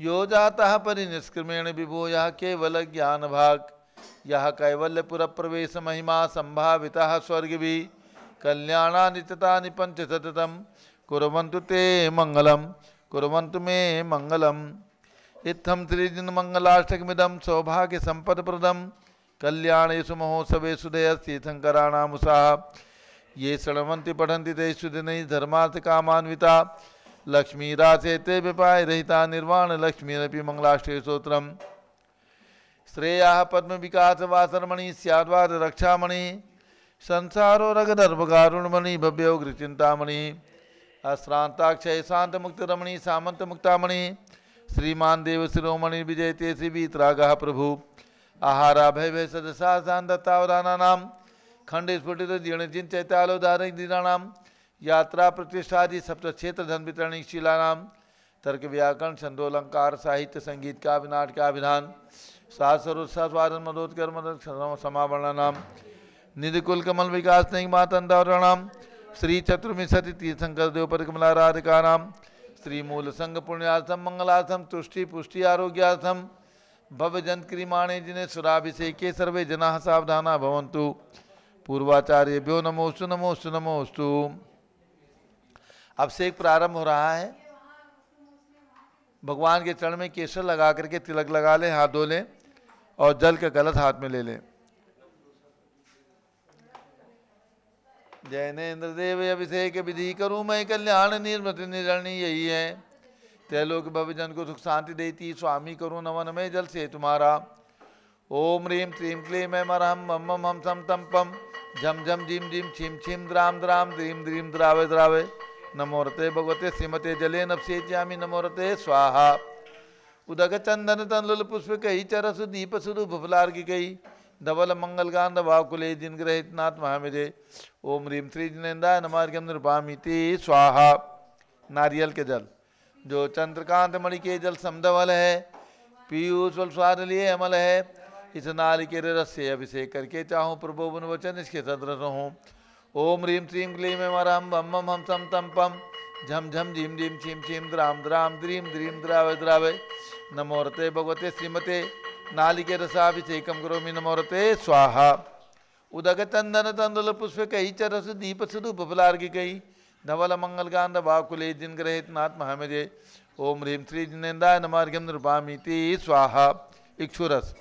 यो जाता परिनिष्क्रमेण विभो यह केवल ज्ञान भाग यह कैवल्यपुर प्रवेश महिमा संभाविता स्वर्ग भी कल्याणा नित्यता पंच सततम कुरवंतु ते मंगलम कुरवंतु मे मंगलम इत्थम श्रीजिन मंगलाष्टकमिदम सौभाग्य संपद प्रदम कल्याणेशु महोत्सवेशु तीर्थंकराणामुषा ये शृण्वन्ति पठन्ति तेषु दिनैः धर्मार्थ कामान्विता लक्ष्मी ते विपाय रहिता निर्वाण लक्ष्मीरपि मंगलाष्टे स्त्रोत्र श्रेया पद्म विकास वासरमणि सियाद्वाद रक्षामणि संसारो रगदर्भगारुणमणि भव्यो चिंतामणि अश्रांताक्षय शांत मुक्त रमणि सामंत मुक्तामणि श्रीमान देव शिरोमणि विजयते श्री वीतराग प्रभु आहारा भय भय सदसा शांत तावदाना खंड स्फुटित जीर्ण चिंतैतालोदारण दीनाम यात्रा प्रतिष्ठादि सप्त क्षेत्र धन वितरण शिलानाम तर्क व्याकरण छंदोलंकार साहित्य संगीत का नाटकाभिधान सात सरोत्सास्वादन मदोद कर्म समावर्णनाम निधि कुल कमल विकास नहीं मातंदावरणाम श्री चतुर्विशति तीर्थंकर देव नाम श्री मूल संघ पुण्यार्थम मंगलार्थम तुष्टि पुष्टि आरोग्यार्थम भव जन क्रीमाणे जिन्हें सुराभिषेके सर्वे जना सावधाना भवंतु पूर्वाचार्य भ्यो नमोस्तु नमोस्तु नमोस्तु अब से एक प्रारंभ हो रहा है भगवान के चरण में केसर लगा करके तिलक लगा ले हाथ धो ले और जल के गलत हाथ में ले लें जैनेन्द्र देव अभिषेक विधि करूँ मैं कल्याण निर्मित निरणी यही है तैलोक भविजन को सुख शांति देती स्वामी करूँ नमन में जल से तुम्हारा ओम रीम त्रीम क्लीम एम मर मम मम हम सम तम पम झम झम झिम झिम छिम छिम द्राम द्राम द्रीम द्रीम द्रावे द्रावे नमोरते भगवते श्रीमते जले नमो नमोरते स्वाहा उदक चंदन तनल पुष्प कही चरस दीप सुधु भुफलार्ग कही धवल मंगल गांध भाव कुले ग्रहित नाथ महामिदे ओम रीम श्री जिनेन्दा नमार्गम निरुपामिति स्वाहा नारियल के जल जो चंद्रकांत मणि के जल समधवल है पीयूष स्वाद लिए अमल है इस नारिकेल रस से अभिषेक करके चाहूँ प्रभोभन वचन इसके सदृश हूँ ओम ह्रीं श्रीं क्लीं मरम बम मम हम सम तम पम झम झम झीम झीम छीम छीम द्राम द्राम द्रीम द्रीम द्राव नमो नमोरते भगवते श्रीमते नालिके रसाभिषेकम करोमि नमोरते स्वाहा उदक चंदन तंदुल पुष्प कई चरस दीप सदूप फलार्घि कई धवल मंगल गांध वाकुले दिन ग्रहित नाथ महामेजे ओम ह्रीं श्री जिनेन्दाय नमार्घ्यम नृपामीति स्वाहा इक्षुरस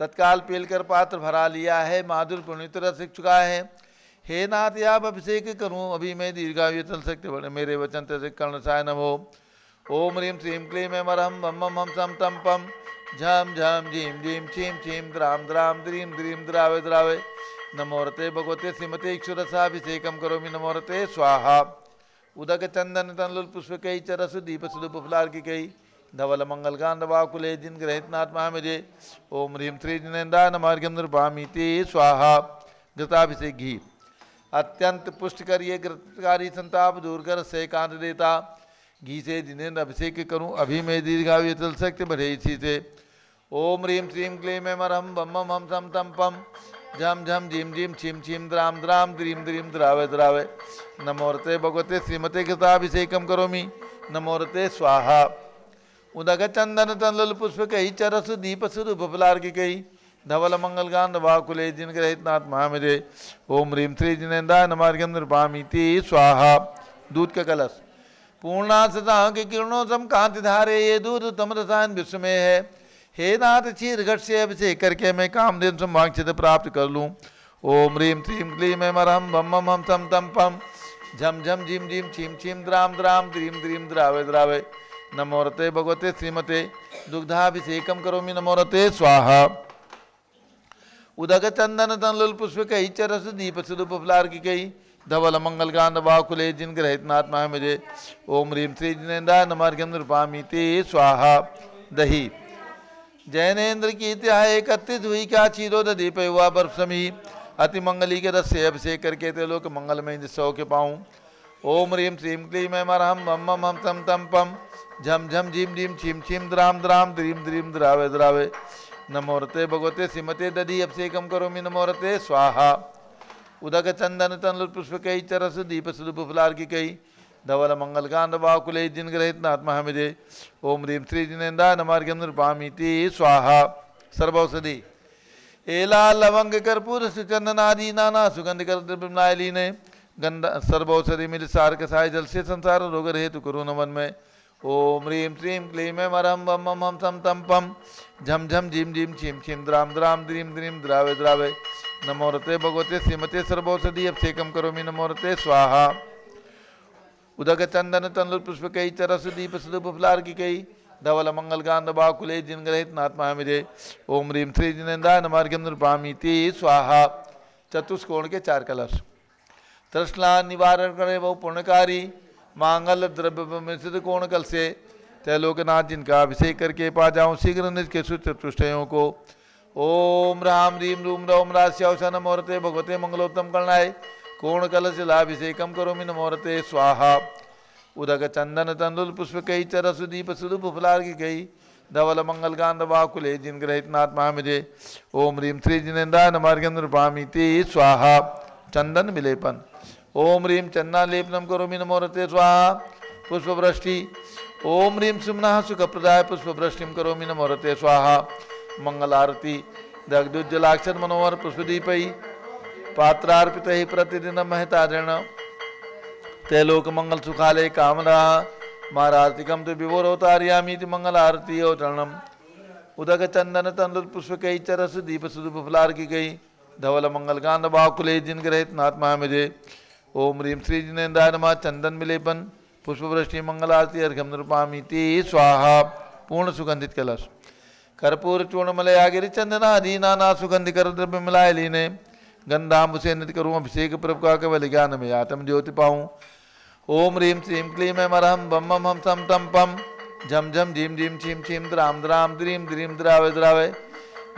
तत्काल पील कर पात्र भरा लिया है माधुर पुणित सीख चुका है हे नाथ याब अभिषेक करूँ अभी मैं दीर्घायु तल सकते बड़े मेरे वचन तसे कर्ण साय नमो ओम ह्रीम श्रीम क्लीम एम हम बम हम हम सम तम पम झम झम झीम झीम छीम छीम द्राम द्राम द्रीम द्रीम द्रावे द्रावे नमोरते भगवते श्रीमते इक्षुरसाभिषेकम करोमी नमोरते स्वाहा उदक चंदन तनलुल पुष्प कई चरस दीप सुदुप फुलार की कई धवल मंगल गान वाकुले दिन ग्रहितनात्मा मेरे ओम ह्रीं त्रिजनेन्द्राय नमार्गेन्द्र भामीति स्वाहा घृताभिषेक घी अत्यंत पुष्ट करिए घृतकारी संताप दूर कर से कांत देता घी से जिनेन्द्र अभिषेक करूँ अभी मैं दीर्घावी चल सकते भरे इसी से ओम ह्रीं श्रीं क्लीम एम मरम बम बम हम सम तम पम झम झम झीम झीम छीम छीम द्राम द्राम द्रीम द्रीम द्रावे द्रावे नमोरते भगवते श्रीमते कृताभिषेकम करोमी नमोरते स्वाहा उदग चंदन तनल पुष्प कही चरस दीप स्वरूप बपलार की कही धवल मंगल गान वाकुले जिन ग्रहितनाथ महामिरे ओम रीम श्री जिनेन्द्राय नमार्गम नृपामीति स्वाहा दूध के कलश पूर्णाशता के किरणों सम कांति धारे ये दूध तम रसायन विश्व में है हे नाथ चीर घट से अभिषेक करके मैं काम दिन संवांक्षित प्राप्त कर लूँ ओम ह्रीम श्रीम क्लीम मर हम भम हम हम तम तम पम झम झम झिम झिम छीम छीम द्राम द्राम द्रीम द्रीम द्रावे द्रावे नमोरते भगवते श्रीमते दुग्धाभिषेकम करोमि नमोरते स्वाहा उदक चंदन तनलुल पुष्प कही चरस दीप सुदुपलार की कही धवल मंगल गान बाकुले जिन ग्रहित नात्मा है मुझे ओम रीम श्री जिनेन्द्र नमर्घम रूपामी ते स्वाहा दही जैनेन्द्र की इतिहा एकत्रित हुई क्या चीरो दीप युवा बर्फ समी अति मंगली के रस से अभिषेक करके थे लोग मंगल में सौ के पाऊँ ओम ह्रीं श्रीं क्लीं ऐमरहं मम मम हम तम तम पम झम झम झीं झीम छीम छीम द्राम द्राम द्रीम द्रीम द्रावे द्रावे नमोरते भगवते सिमते दधि अब से नमो रते स्वाहा उदक चंदन तन पुष्प कई चरस दीप सुदुप फुलार की धवल मंगल कांड बाकुल ह्रीं श्री जिनेन्द्रा नमार्गम नृपामीति स्वाहा सर्वौषधि एला लवंग कर्पूर सुचंदन नाना सुगंध कर द्रव्य ने गंधा औषधि मिल सार के साय जल से संसार रोग रहे तो करो नमन में ओम ह्रीम श्रीम क्लीम मरम वम मम हम सम तम पम झम झम झीम झीम छीम छीम द्राम द्राम द्रीम द्रीम द्रावे द्रावे नमो रते भगवते श्रीमते सर्वौषधि अब से कम करो मी नमो रते स्वाहा उदक चंदन तंदुल पुष्प कई चरस दीप सुदुप फ्लार की कई धवल मंगल गांध बा कुले जिन ग्रहित नात्मा मिले ओम ह्रीम श्री जिनेन्द्राय नमार्गम ती स्वाहा चतुष्कोण के चार कलश तृष्णा निवारण करे बहु पुण्यकारी मांगल द्रव्य कोण कल से त्रैलोकनाथ जिनका अभिषेक करके पा जाऊँ शीघ्र निज चतुष्टयों को ओम राम रीम रूम रोम राशन मोहरते भगवते मंगलोत्तम कर्णाय कोण कल शिलाभिषेकम करो मिन मोहरते स्वाहा उदक चंदन तंदुल पुष्प कई चर सुदीप सुदुप फुलार की कई धवल मंगल गांध वाकुले जिन ग्रहित नाथ महामिजे ओम रीम श्री पामी ते स्वाहा चंदन मिलेपन ओम रीम चन्ना लेपनम नमो नमोरते स्वाहा पुष्पवृष्टि ओम रीम सुमना सुख प्रदाय पुष्पवृष्टिम करोमी नमोरते स्वाहा मंगल आरती दग्धुज्जलाक्षर मनोहर पुष्पदीपई पात्रार्पित ही प्रतिदिन महतारण तैलोक मंगल सुखालय कामना महारार्तिकम तो विभोर अवतारियामी मंगल आरती अवतरणम उदक चंदन तंदुर पुष्प कई चरस दीप सुदुप फुलार की गई धवल मंगल गांध बाकुले जिन ग्रहित नाथ महामिजे ओम रीम श्री जिनेन्द्राय नमः चंदन मिलेपन पुष्पवृष्टि मंगल आरती अर्घम स्वाहा पूर्ण सुगंधित कलश कर्पूर चूर्ण मलयागिरी चंदना दीना सुगंधि कर द्रव्य मिलाय लीने गंधाम नित करूँ अभिषेक प्रभु का ज्ञान में आत्म ज्योति पाऊँ ओम रीम श्रीं क्लीम एम अरहम बम बम हम सम तम पम झम झम झीम झीम छीम छीम द्राम द्राम द्रीम द्रीम द्रावे द्रावे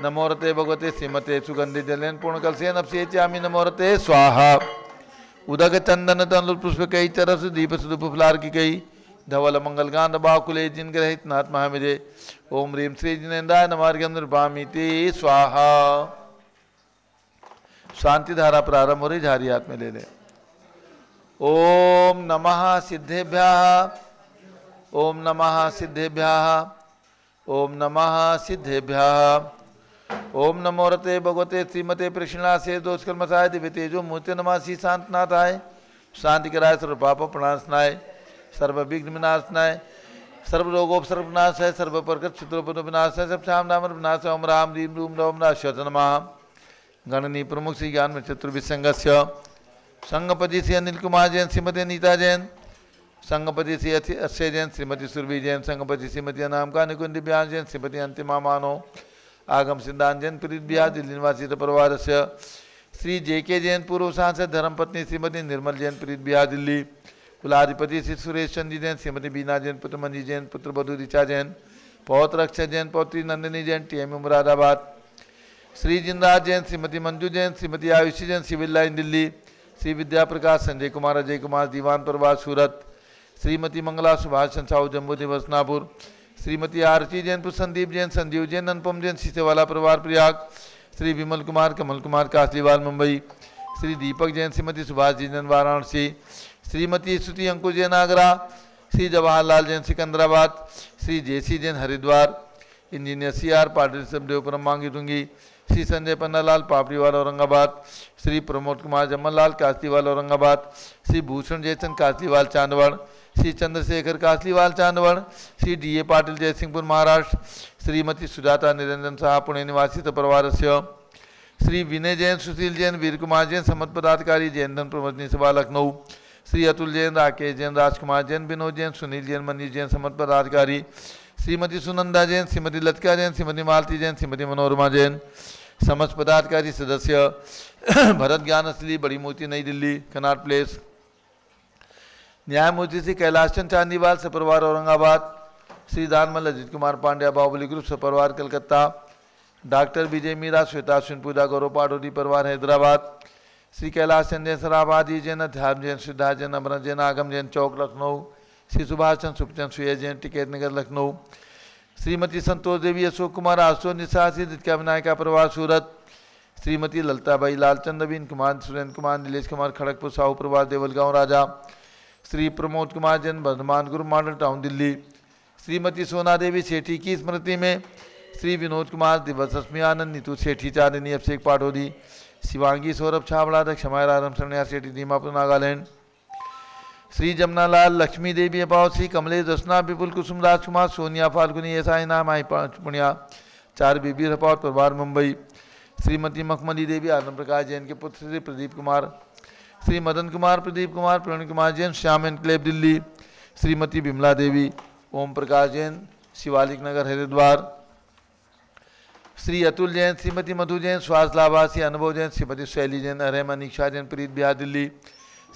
नमोरते भगवते श्रीमते सुगंधि जलेन पूर्ण कल से नमोरते स्वाहा उदग चंदन तंदुल पुष्प कई चरस दीप सुदुप फुलार की कई धवल मंगल गांध बाकुले जिन ग्रहित नाथ महामिजे ओम रीम श्री जिनेन्द्राय नमार्गमिति स्वाहा शांति धारा प्रारंभ हो रही झारी हाथ में ले ले ओम नमः सिद्धेभ्यः ओम नमः सिद्धेभ्यः ओम नमः सिद्धेभ्यः ओम नमो रते भगवते श्रीमते कृष्णा से दोषकर्मसाय दिव्यतेजो मूर्ति नमासी शांतनाथाय शांति कराय सर्व पाप प्रणाशनाय सर्व विघ्न विनाशनाय सर्व रोगोपसर्वनाश है सर्व प्रकृत विनाश है सब श्याम नाम विनाश ओम राम रीम रूम रोम नमा गणनी प्रमुख श्री ज्ञान में चतुर्विसंग संगपति श्री अनिल कुमार जैन श्रीमती नीता जैन संगपति श्री अक्षय जैन श्रीमती सुरभि जैन संगपति श्रीमती अनाम का दिव्यांग जैन श्रीमती अंतिमा मानो आगम सिद्धांत जैन प्रीतिया दिल्ली निवासी परिवार से श्री जे के जैन पूर्व सांसद धर्मपत्नी श्रीमती निर्मल जैन प्रीत बिहार दिल्ली कुलाधिपति श्री सुरेश चंद जी जैन श्रीमती बीना जैन पुत्र मंजी जैन पुत्र बधु ऋचा जैन पौत्र अक्षय जैन पौत्री Nandini Jain T M Moradabad Shri Jindraj Jain Shrimati Manju Jain Shrimati Aayushi Jain civil line Delhi Shri Vidyaprakash Sanjay Kumar Ajay Kumar Diwan Prabhat Surat Shrimati Mangala Subhash Chand Sahu Jambu Diwasnapur Shrimati Aarti Jainpur Sandeep Jain Sanjeev Jain Anupam Jain Sheesewala परिवार प्रयाग श्री विमल कुमार कमल कुमार काजलीवाल मुंबई श्री दीपक जैन श्रीमती सुभाष जी जैन वाराणसी श्रीमती श्रुति अंकुश Jain Agra Shri Jawaharlal Jain Secunderabad Shri C Jain Haridwar engineer C R Patil Sabdev Mangi Tungi Shri Sanjay Pannalal Papdiwal Aurangabad Shri Pramod Kumar Jamanlal Kastiwal Aurangabad Shri Bhushan Jaichand Kastiwal Chandwad Shri Chandrashekhar Kasliwal Chandwad Shri D A Patil Jaysingpur Maharashtra Shrimati Sujata Niranjan Shah Pune निवासी परिवार से श्री विनय जैन सुशील जैन वीर कुमार जैन समत पदाधिकारी जैन धन प्रबंधनी सभा लखनऊ श्री अतुल जैन राकेश जैन राजकुमार जैन विनोद जैन सुनील जैन मनीष जैन समत पदाधिकारी श्रीमती सुनंदा जैन श्रीमती लतिका जैन श्रीमती मालती जैन श्रीमती मनोरमा जैन समस्त पदाधिकारी सदस्य भरत ज्ञान असली बड़ी मोती नई दिल्ली कनाट प्लेस न्यायमूर्ति श्री कैलाश चंद चांदीवाल सपरवार औरंगाबाद श्री दानमल अजित कुमार पांड्या बाहुबली ग्रुप सपरवार कलकत्ता डॉक्टर विजय मीरा श्वेता सुन पूजा गौरव पाडोरी परिवार हैदराबाद श्री कैलाश चंद जैन सराबादी जैन अध्याम जैन सिद्धार्थ जैन अमरत जैन आगम जैन चौक लखनऊ श्री सुभाष चंद सुखचंद सुय जैन टिकेत नगर लखनऊ श्रीमती संतोष देवी अशोक कुमार आशो निशा श्री दित्या विनायका परवार सूरत श्रीमती ललताबाई लालचंद नवीन कुमार सुरेंद्र कुमार नीलेश कुमार खड़गपुर साहू प्रभार देवलगांव राजा श्री प्रमोद कुमार जैन वर्धमान गुरु मॉडल टाउन दिल्ली श्रीमती सोना देवी सेठी की स्मृति में श्री विनोद कुमार दिवस रश्मि आनंद नीतू सेठी चारिणी अभिषेक पाठोदी शिवांगी सौरभ छावड़ा अध्यक्ष मायर आरम सरण्या सेठी दीमापुर नागालैंड श्री जमुनालाल लक्ष्मी देवी अबाव श्री कमलेश दसना विपुल कुसुम राजकुमार सोनिया फाल्गुनी ऐसा नाम आई पुणिया चार बीबी रपावत परिवार मुंबई श्रीमती मखमली देवी आनंद प्रकाश जैन के पुत्र श्री प्रदीप कुमार श्री मदन कुमार प्रदीप कुमार प्रवीण कुमार जैन श्याम एनक्लेव दिल्ली श्रीमती बिमला देवी ओम प्रकाश जैन शिवालिक नगर हरिद्वार श्री अतुल जैन श्रीमती मधु जैन सुहास लाभासी अनुभव जैन श्रीमती शैली जैन अरेम निशा जैन प्रीत बिहार दिल्ली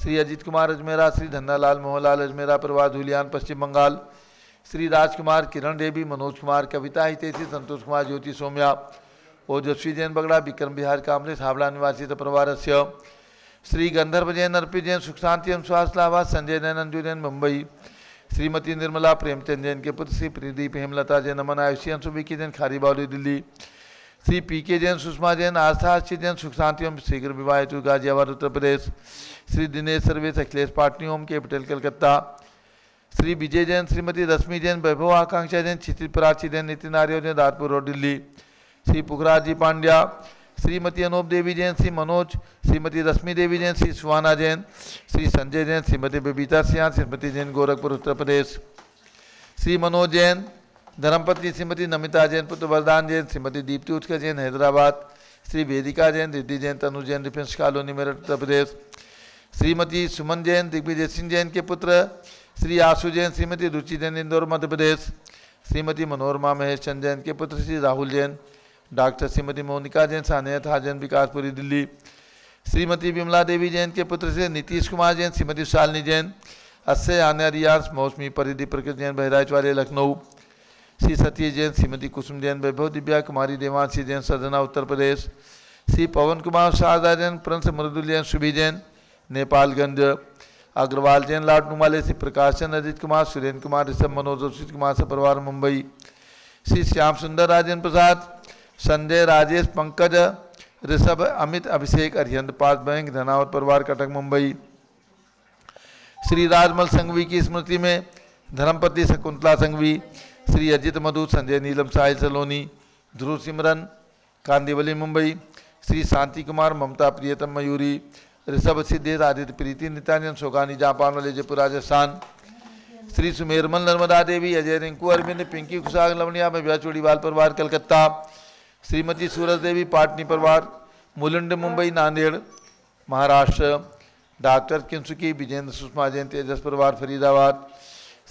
श्री अजीत कुमार अजमेरा श्री धन्नालाल मोहनलाल अजमेरा प्रभात धुलियान पश्चिम बंगाल श्री राजकुमार किरण देवी मनोज कुमार कविता हितेशी संतोष कुमार ज्योति सोम्या ओजस्वी जैन बगड़ा विक्रम बिहार कामले हावड़ा निवासी तपरवार श्री गंधर्व जैन अर्पित जैन सुख शांति एवं स्वास्थ्य लाभा संजय जैन अंजु जैन मुंबई श्रीमती निर्मला प्रेमचंद जैन के पुत्र श्री प्रदीप हेमलता जैन अमन आयुषी अंशु विकी जैन बाली दिल्ली श्री पी के जैन सुषमा जैन आस्था आशी जैन सुख शांति ओम शीघ्र विवाह टू गाजियाबाद उत्तर प्रदेश श्री दिनेश सर्वेश अखिलेश पाटनी ओम कैपिटल कलकत्ता श्री विजय जैन श्रीमती रश्मि जैन वैभव आकांक्षा जैन क्षितिज जैन नितिन आर्य जैन दातपुर रोड दिल्ली श्री पुखराज जी पांड्या श्रीमती अनूप देवी जैन श्री मनोज श्रीमती रश्मि देवी जैन श्री सुहाना जैन श्री संजय जैन श्रीमती बबीता सिंह श्रीमती जैन गोरखपुर उत्तर प्रदेश श्री मनोज जैन धर्मपति श्रीमती नमिता जैन पुत्र वरदान जैन श्रीमती दीप्ति उठकर जैन हैदराबाद श्री वेदिका जैन रिद्धि जैन तनु जैन डिफेंस कॉलोनी मेरठ उत्तर प्रदेश श्रीमती सुमन जैन दिग्विजय सिंह जैन के पुत्र श्री आशु जैन श्रीमती रुचि जैन इंदौर मध्य प्रदेश श्रीमती मनोरमा महेश चंद जैन के पुत्र श्री राहुल जैन डॉक्टर श्रीमती मोनिका जैन सानियत हाजन विकासपुरी दिल्ली श्रीमती विमला देवी जैन के पुत्र से नीतीश कुमार जैन श्रीमती शालिनी जैन अस्य आन्या रियास मौसमी परिधि प्रकृति जैन बहराइच वाले लखनऊ श्री सतीश जैन श्रीमती कुसुम जैन वैभव दिव्या कुमारी देवांशी जैन सदना उत्तर प्रदेश श्री पवन कुमार शारदा जैन प्रंस मृदुल जैन सुभी जैन नेपालगंज अग्रवाल जैन लाडनुमाले श्री प्रकाश चंद अजित कुमार सुरेंद्र कुमार ऋषभ मनोज अक्षित कुमार सपरवार मुंबई श्री श्याम सुंदर राजेन्द्र प्रसाद संजय राजेश पंकज ऋषभ अमित अभिषेक अरिहंत पास बैंक धनावत परिवार कटक मुंबई श्री राजमल संघवी की स्मृति में धर्मपति शकुंतला संघवी श्री अजित मधु संजय नीलम साहिल सलोनी ध्रुव सिमरन कांदीवली मुंबई श्री शांति कुमार ममता प्रियतम मयूरी ऋषभ सिद्धेश आदित्य प्रीति नित्यानंद सोगानी जापान वाले जयपुर राजस्थान श्री सुमेरमल नर्मदा देवी अजय रिंकू अरविंद पिंकी खुशाग लवनिया में ब्याह चोड़ीवाल परिवार कलकत्ता श्रीमती सूरज देवी पाटनी परिवार मुलंड मुंबई नांदेड़ महाराष्ट्र डॉक्टर किंसुकी विजेंद्र सुषमा जैन तेजस परिवार Faridabad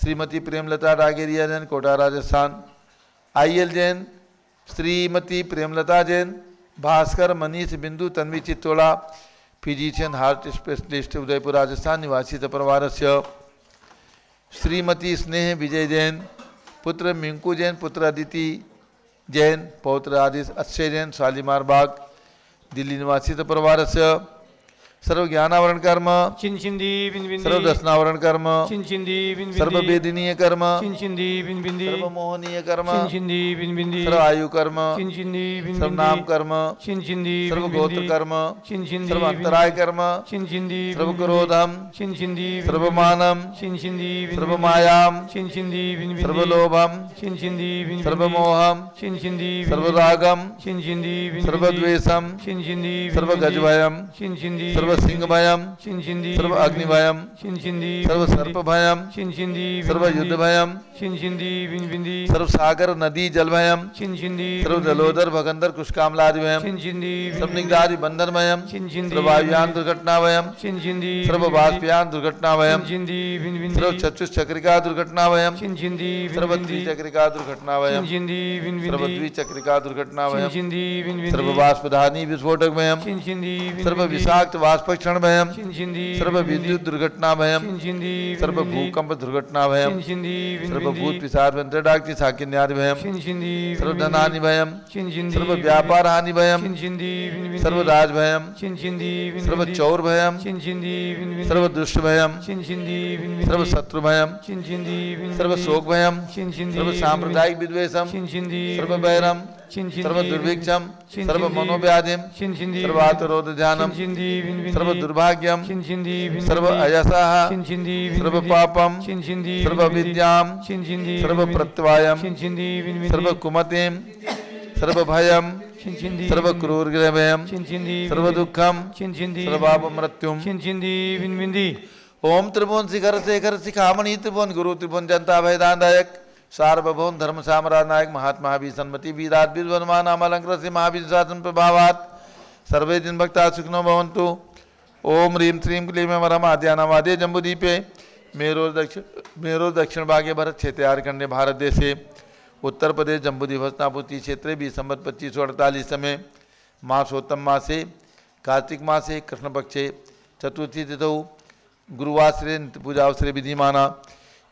Shrimati Premlata Dageria Jain Kota Rajasthan IL Jain Shrimati Premlata Jain Bhaskar Manish Bindu Tanvi Chittora physician heart specialist Udaipur Rajasthan निवासी परिवार से श्रीमती स्नेह विजय जैन पुत्र मिंकू जैन पुत्र अदिति जैन पौत्र आदि अच्छे जैन शालीमार बाग दिल्ली निवासी तो परिवार से सर्व ज्ञानावरण कर्म बिन बिंदी सर्व दर्शनावरण कर्म बिन बिंदी सर्व वेदनीय कर्म बिन बिंदी सर्व मोहनीय कर्म बिन बिंदी सर्व आयु कर्म बिन सर्व नाम कर्म सर्व गोत्र कर्म सर्व अंतराय कर्म सर्व क्रोधम सर्व मानम सर्व मायाम बिन सर्व लोभम बिन सर्व मोहम सर्व रागम सर्व द्वेषम सर्व गजभयम सर्व सिंह भयम छिंदी सर्व अग्नि भयम छिंदी सर्व सर्प भयम छिंदी सर्व युद्ध भयम छिंदी बिंदी सर्व सागर नदी जल भयम छिंदी सर्व जलोदर भगंदर कुशकामलादि भयम छिंदी सर्व निगदादि बंधन भयम छिंदी सर्व वायुयान दुर्घटना भयम छिंदी सर्व वाष्पयान दुर्घटना भयम छिंदी सर्व चतुष चक्रिका दुर्घटना भयम छिंदी सर्व द्वि चक्रिका दुर्घटना भयम छिंदी सर्व द्वि चक्रिका दुर्घटना भयम छिंदी सर्व वाष्पधानी विस्फोटक भयम छिंदी सर्व विषाक्त वाष्प बाष्पक्षण भयम सर्व विद्युत दुर्घटना भयम सर्व भूकंप दुर्घटना भयम सर्व भूत पिसाद अंतरडाक्ति साकिन्यादि भयम सर्व धन हानि भयम सर्व व्यापार हानि भयम सर्व राज भयम सर्व चौर भयम सर्व दुष्ट भयम सर्व शत्रु भयम सर्व शोक भयम सर्व सांप्रदायिक विद्वेषम सर्व भैरम सर्व दुर्भिक्षम सर्व मनोव्याधिम सर्व आतरोध ध्यानम सर्व दुर्भाग्यम सर्व अयसा सर्व पापम सर्व विद्याम सर्व सर्व कुमतिम सर्व भयम सर्व सर्व दुखम मृत्युम ओम त्रिभुवन शिखर शेखर शिखामणि त्रिभुवन गुरु त्रिभुवन जनता भयदान दायक सार्वभौम धर्म साम्राज्य नायक महात्मा भी सन्मति वीरात विद्वनमान अमलंकृत से महावीर शासन प्रभावात सर्वे दिन भक्ता सुखनो भवंतु ओम ह्रीम श्रीम क्लीम मरम आद्यानामादे जम्बुदीपे मेरो दक्षिण मेरो दक्षिण भाग्य भरत क्षेत्र आरखंड भारत देश उत्तर प्रदेश जम्बुदीप हस्तापूर्ति क्षेत्र बीस पच्चीस सौ अड़तालीस समय मासोत्तम मासे कार्तिक मासे कृष्ण पक्षे चतुर्थी तिथौ गुरुवासरे नित्य पूजावसरे विधिमाना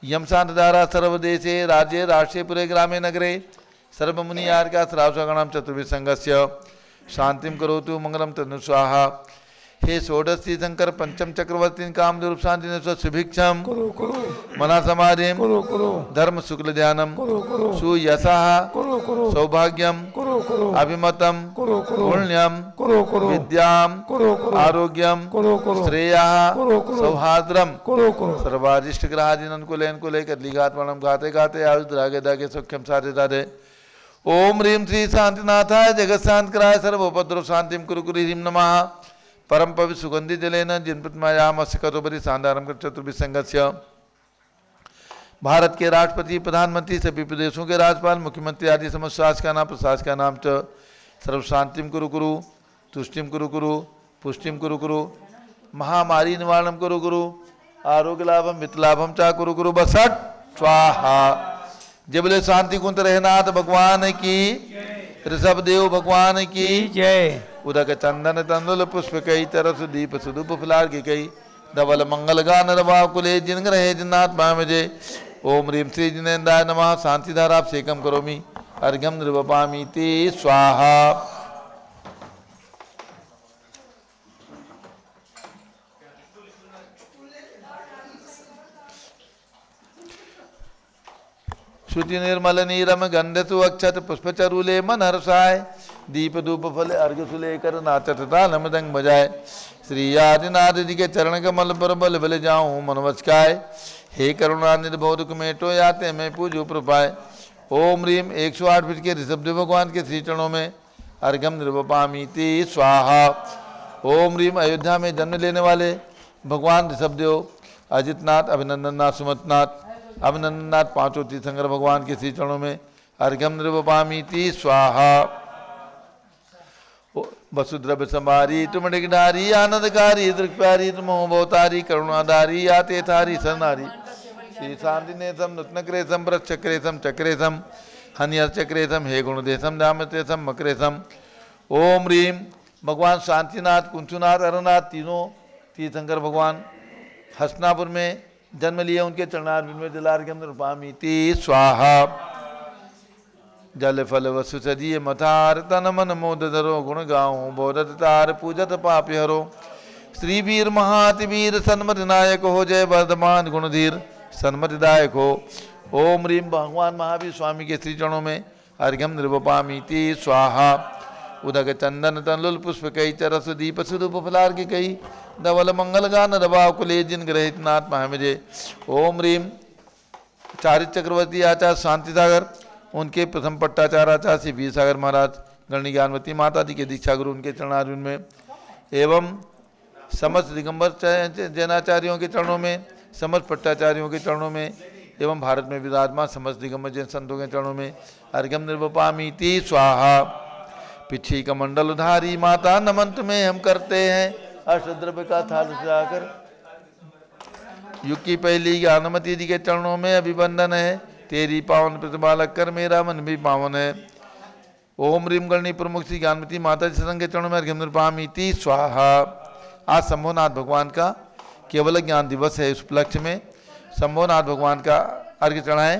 यमसान दारा सर्वदेशे राज्य राष्ट्रीय पूरे ग्रामे नगरे सर्व मुनि सर्वमुनियार्घ्या श्रावसगणम चतुर्विसंगस्य शांतिम करोतु मंगलम तनुस्वाहा हे षोडशी शंकर पंचम चक्रवर्ती काम रूप शांति सुभिक्षम मना समाधि धर्म शुक्ल ध्यानम सुयश सौभाग्यम अभिमतम पुण्यम विद्या आरोग्यम श्रेय सौहाद्रम सर्वाधिष्ट ग्रहाधीन अनुकूल अनुकूल लेकर लिघात मणम गाते गाते आयु धागे धागे सुख्यम साधे साधे ओम ह्रीम श्री शांतिनाथाय जगत शांत कराय सर्वोपद्रव शांतिम कुरु कुरु ह्रीम नमः परम पवि सुगंधि जलेन जिनपतमायाम अस्य कतोबरी सांधारम चतुर्विसंगस्य भारत के राष्ट्रपति प्रधानमंत्री सभी प्रदेशों के राज्यपाल मुख्यमंत्री आदि समस्त शासका नाम प्रशास का नाम च सर्वशांतिम कुरु कुरु तुष्टिम कुरु कुरु पुष्टिम कुरु कुरु महामारी निवारण कुरु कुरु आरोग्य लाभम मित लाभम चा कुरु कुरु बसट स्वाहा जय बोले शांति कुंत रहनाथ भगवान की ऋषभ देव भगवान की जय उदक चंदन तंदुल पुष्प कई तरस दीप सुदुप फुलार्घि कई धवल मंगल गान रवा कुले जिन रहे जिन्नात्मा मुझे ओम रीम श्री जिनेन्दाय नम शांति धारा सेकम करोमी अर्घ्यम नृपामी ते स्वाहा श्रुति निर्मल नीरम गंधसु अक्षत पुष्पचरूले मन हर्षाय दीप धूप फल अर्घ सुलेकर नाचता नमदंग बजाए श्री आदिनाथ जी के चरण कमल पर बल बल जाऊँ मनवचकाय हे करुणा निर्बोध कुमेटो याते मैं पूजू प्रपाए ओम रीम एक सौ आठ फीट के ऋषभदेव भगवान के श्री चरणों में अर्घम ते स्वाहा ओम रीम अयोध्या में जन्म लेने वाले भगवान ऋषभदेव अजितनाथ अभिनंदननाथ सुमतनाथ अभिनंदननाथ पांचों तीर्थंकर भगवान के श्री चरणों में अर्घम ती स्वाहा वसुद्रभ समारी तुम डिगारी आनंदकारी कारी प्यारी तुम अवतारी करुणाधारी आते थारी सरनारी श्री शांति चक्रे सम वृक्षक्रेसम चक्रे सम हे गुणदेशम मकरे सम ओम रीम भगवान शांतिनाथ कुंचुनाथ अरनाथ तीनों तीर्थंकर भगवान हसनापुर में जन्म लिए उनके चरणार में दिलार के अंदर पामी स्वाहा जल फल वसु सजिए मथार तन मन मोद धरो गुण गाऊँ बोधत तार पूजत पाप हरो श्री वीर महाति वीर सन्मत नायक हो जय वर्धमान गुणधीर सन्मत दायक हो ओम रीम भगवान महावीर स्वामी के श्री चरणों में अर्घ्यम ती स्वाहा उदक चंदन तनलुल पुष्प कई चरस दीप सुधुप फलार की कई धवल मंगल गान दबाव कुले जिन ग्रहित नाथ महामिजे ओम रीम चारित चक्रवर्ती आचार्य शांति सागर उनके प्रथम पट्टाचार्याचार्य श्री वीर सागर महाराज गणनी ज्ञानवती माता जी के दीक्षा गुरु उनके चरणार्जुन में एवं समस्त दिगंबर जैनाचार्यों के चरणों में समस्त पट्टाचार्यों के चरणों में एवं भारत में विराजमान समस्त दिगंबर जैन संतों के चरणों में अर्घम निर्वपामीति स्वाहा पिछी कमंडल उधारी माता नमंत में हम करते हैं अष्ट्रव्य का थाल सजाकर युग की पहली ज्ञानमती जी के चरणों में अभिवंदन है तेरी पावन प्रतिभा कर मेरा मन भी पावन है ओम रीम गणनी प्रमुख श्री ज्ञानमती माता जी संग चरण में अर्घ्य स्वाहा आज शंभोनाथ भगवान का केवल ज्ञान दिवस है इस उपलक्ष्य में शंभोनाथ भगवान का अर्घ्य चढ़ाए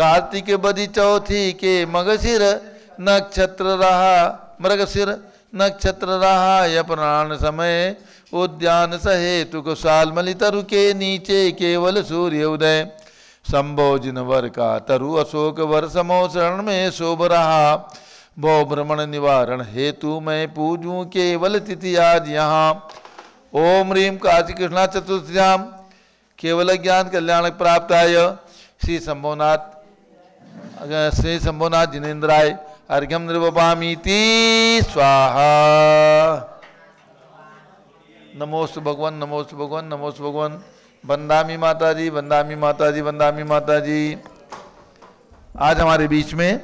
कार्तिक बदी चौथी के मगसिर नक्षत्र रहा मृगसिर नक्षत्र रहा यह प्राण समय उद्यान सहे तुक साल मलितरु के नीचे केवल सूर्य उदय संभोजन वर का तरु अशोक वर समो शरण में शोभ रहा भो भ्रमण निवारण हेतु मैं पूजू केवल तिथि आज यहाँ ओम रीम काशी कृष्णा चतुर्थ्याम केवल ज्ञान कल्याण प्राप्त आय श्री संभोनाथ श्री संभोनाथ जिनेन्द्राय अर्घ्यम ती स्वाहा नमोस्तु भगवान नमोस्तु भगवान नमोस्तु भगवान बंदामी माता जी बंदामी माता जी वंदामी माता जी आज हमारे बीच में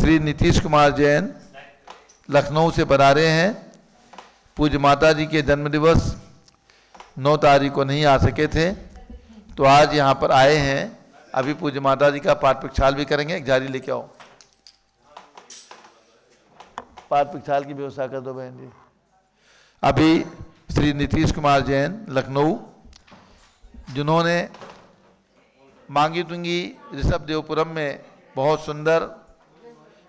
श्री नीतीश कुमार जैन लखनऊ से बना रहे हैं पूज्य माता जी के जन्मदिवस नौ तारीख को नहीं आ सके थे तो आज यहाँ पर आए हैं अभी पूज्य माता जी का पाठ प्रक्षाल भी करेंगे एक जारी लेके आओ पाठ प्रक्षाल की व्यवस्था कर दो बहन जी अभी श्री नीतीश कुमार जैन लखनऊ जिन्होंने मांगी तुंगी ऋषभ देवपुरम में बहुत सुंदर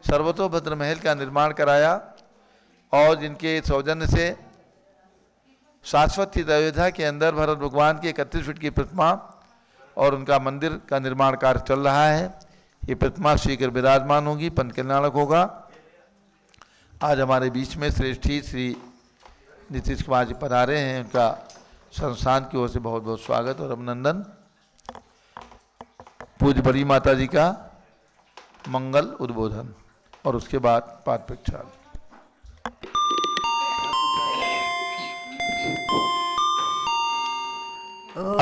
सर्वतोभद्र महल का निर्माण कराया और जिनके सौजन्य से शाश्वत अयोध्या के अंदर भरत भगवान की इकतीस फीट की प्रतिमा और उनका मंदिर का निर्माण कार्य चल रहा है ये प्रतिमा शीघ्र विराजमान होगी पंथ कल्याणक होगा आज हमारे बीच में श्रेष्ठी श्री नीतीश कुमार जी पधारे हैं उनका संस्थान की ओर से बहुत बहुत स्वागत और अभिनंदन पूज बड़ी माता जी का मंगल उद्बोधन और उसके बाद पाठ प्रक्षाल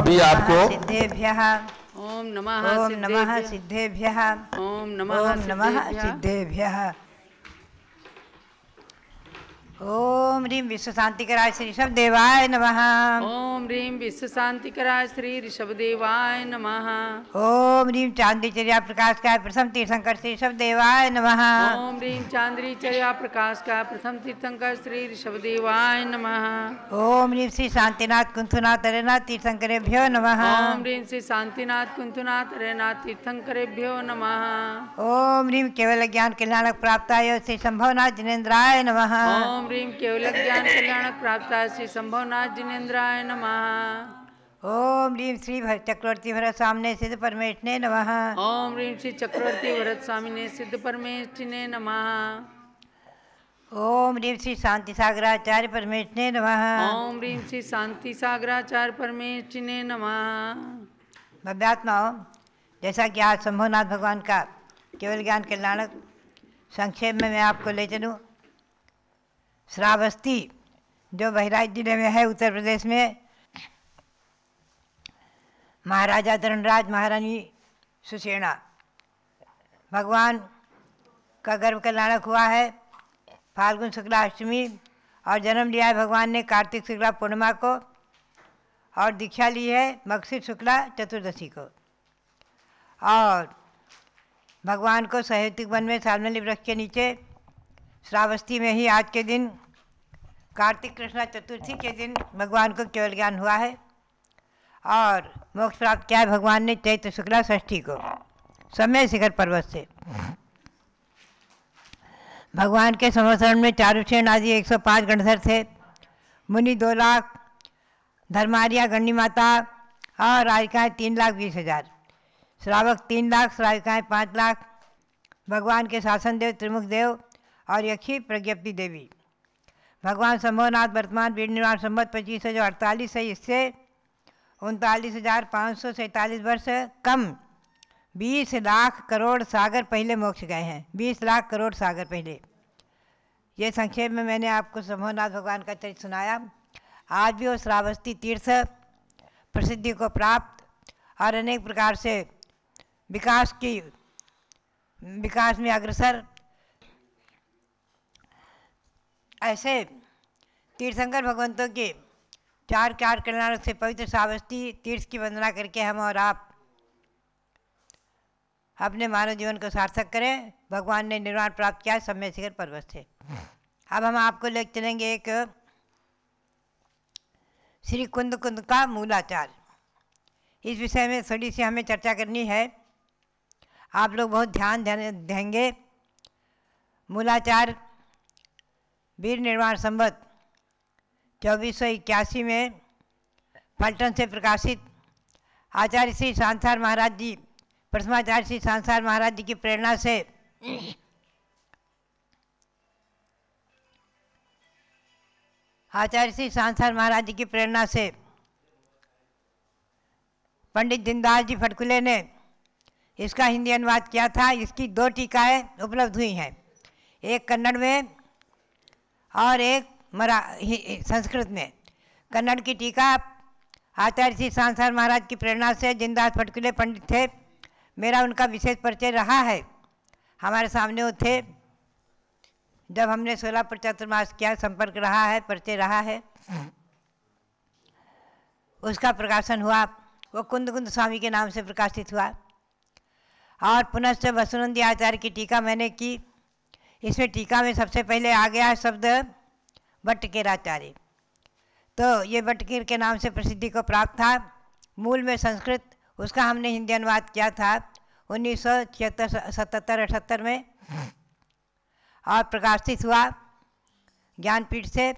अभी आपको ओम नमः सिद्धेभ्यः ओम नमः सिद्धेभ्यः ओम नमः सिद्धेभ्यः ओम रीम विश्व शांति कराय श्री ऋषभ देवाय नमः ओम रीम विश्व कराय श्री ऋषभ देवाय नमः ओम चांदी चांद्रीचर्या प्रकाश का प्रथम तीर्थंकर श्री ऋषभ देवाय नमः ओम चांदी चांद्रीचर्या प्रकाश का प्रथम तीर्थंकर श्री ऋषभ देवाय नमः ओम रीम श्री शांतिनाथ कुंथुनाथ अरेनाथ भ्यो नम ओम रीम श्री शांतिनाथ कुंथुनाथ अरेनाथ भ्यो नम ओम रीम केवल ज्ञान कल्याणक प्राप्त श्री संभवनाथ जिनेन्द्राय नम ओम ह्रीं कल्याण प्राप्त श्री संभवनाथ जिनेन्द्राय नम ओम ह्रीं श्री चक्रवर्ती भरत सामने सिद्ध परमेश ने नम ओम ह्रीं श्री चक्रवर्ती भरत स्वामी ने सिद्ध परमेश ने नम ओम ह्रीं श्री शांति सागराचार्य परमेश ने नम ओम ह्रीं श्री शांति सागराचार्य परमेश ने नम भव्यात्माओं जैसा कि आज संभवनाथ भगवान का केवल ज्ञान कल्याण संक्षेप में मैं आपको ले चलूँ श्रावस्ती जो बहराइच जिले में है उत्तर प्रदेश में महाराजा धरणराज महारानी सुसेना भगवान का गर्भ कल्याणक हुआ है फाल्गुन शुक्ला अष्टमी और जन्म लिया है भगवान ने कार्तिक शुक्ला पूर्णिमा को और दीक्षा ली है मकसिद शुक्ला चतुर्दशी को और भगवान को साहित्यिक वन में सालमली वृक्ष के नीचे श्रावस्ती में ही आज के दिन कार्तिक कृष्णा चतुर्थी के दिन भगवान को केवल ज्ञान हुआ है और मोक्ष प्राप्त किया है भगवान ने चैत्र शुक्ला षष्ठी को समय शिखर पर्वत से भगवान के समर्षण में चारुषेण आदि 105 गणधर थे मुनि दो लाख धर्मारिया गण्डी माता और राजिकाएँ तीन लाख बीस हजार श्रावक तीन लाख श्राविकाएँ पाँच लाख भगवान के शासन देव त्रिमुख देव और यक्षी प्रज्ञप्ति देवी भगवान समोहनाथ वर्तमान वीर निर्माण संबत पच्चीस हजार अड़तालीस है इससे उनतालीस हजार पाँच सौ सैंतालीस वर्ष कम बीस लाख करोड़ सागर पहले मोक्ष गए हैं बीस लाख करोड़ सागर पहले ये संक्षेप में मैंने आपको समोहनाथ भगवान का चरित्र सुनाया आज भी वो श्रावस्ती तीर्थ प्रसिद्धि को प्राप्त और अनेक प्रकार से विकास की विकास में अग्रसर ऐसे तीर्थंकर भगवंतों के चार चार कल्याणों से पवित्र सावस्ती तीर्थ की वंदना करके हम और आप अपने मानव जीवन को सार्थक करें भगवान ने निर्वाण प्राप्त किया समय शिखर पर्वत से अब हम आपको ले चलेंगे एक श्री कुंद कुंद का मूलाचार इस विषय में थोड़ी सी हमें चर्चा करनी है आप लोग बहुत ध्यान देंगे मूलाचार वीर निर्माण संवत चौबीस सौ इक्यासी में पलटन से प्रकाशित आचार्य श्री सांसार महाराज जी प्रथमाचार्य श्री सांसार महाराज जी की प्रेरणा से आचार्य श्री सांसार महाराज जी की प्रेरणा से पंडित दीनदास जी फटकुले ने इसका हिंदी अनुवाद किया था इसकी दो टीकाएँ उपलब्ध हुई हैं एक कन्नड़ में और एक मरा संस्कृत में कन्नड़ की टीका आचार्य श्री सांसार महाराज की प्रेरणा से जिंदास फटकुले पंडित थे मेरा उनका विशेष परिचय रहा है हमारे सामने वो थे जब हमने सोलह पचहत्तर चतुर्मास किया संपर्क रहा है परिचय रहा है उसका प्रकाशन हुआ वो कुंद कुंद स्वामी के नाम से प्रकाशित हुआ और पुनः से वसुनंदी आचार्य की टीका मैंने की इसमें टीका में सबसे पहले आ गया है शब्द बटकेराचार्य तो ये बटकेर के नाम से प्रसिद्धि को प्राप्त था मूल में संस्कृत उसका हमने हिंदी अनुवाद किया था उन्नीस सौ छिहत्तर सतहत्तर अठहत्तर में और प्रकाशित हुआ ज्ञानपीठ से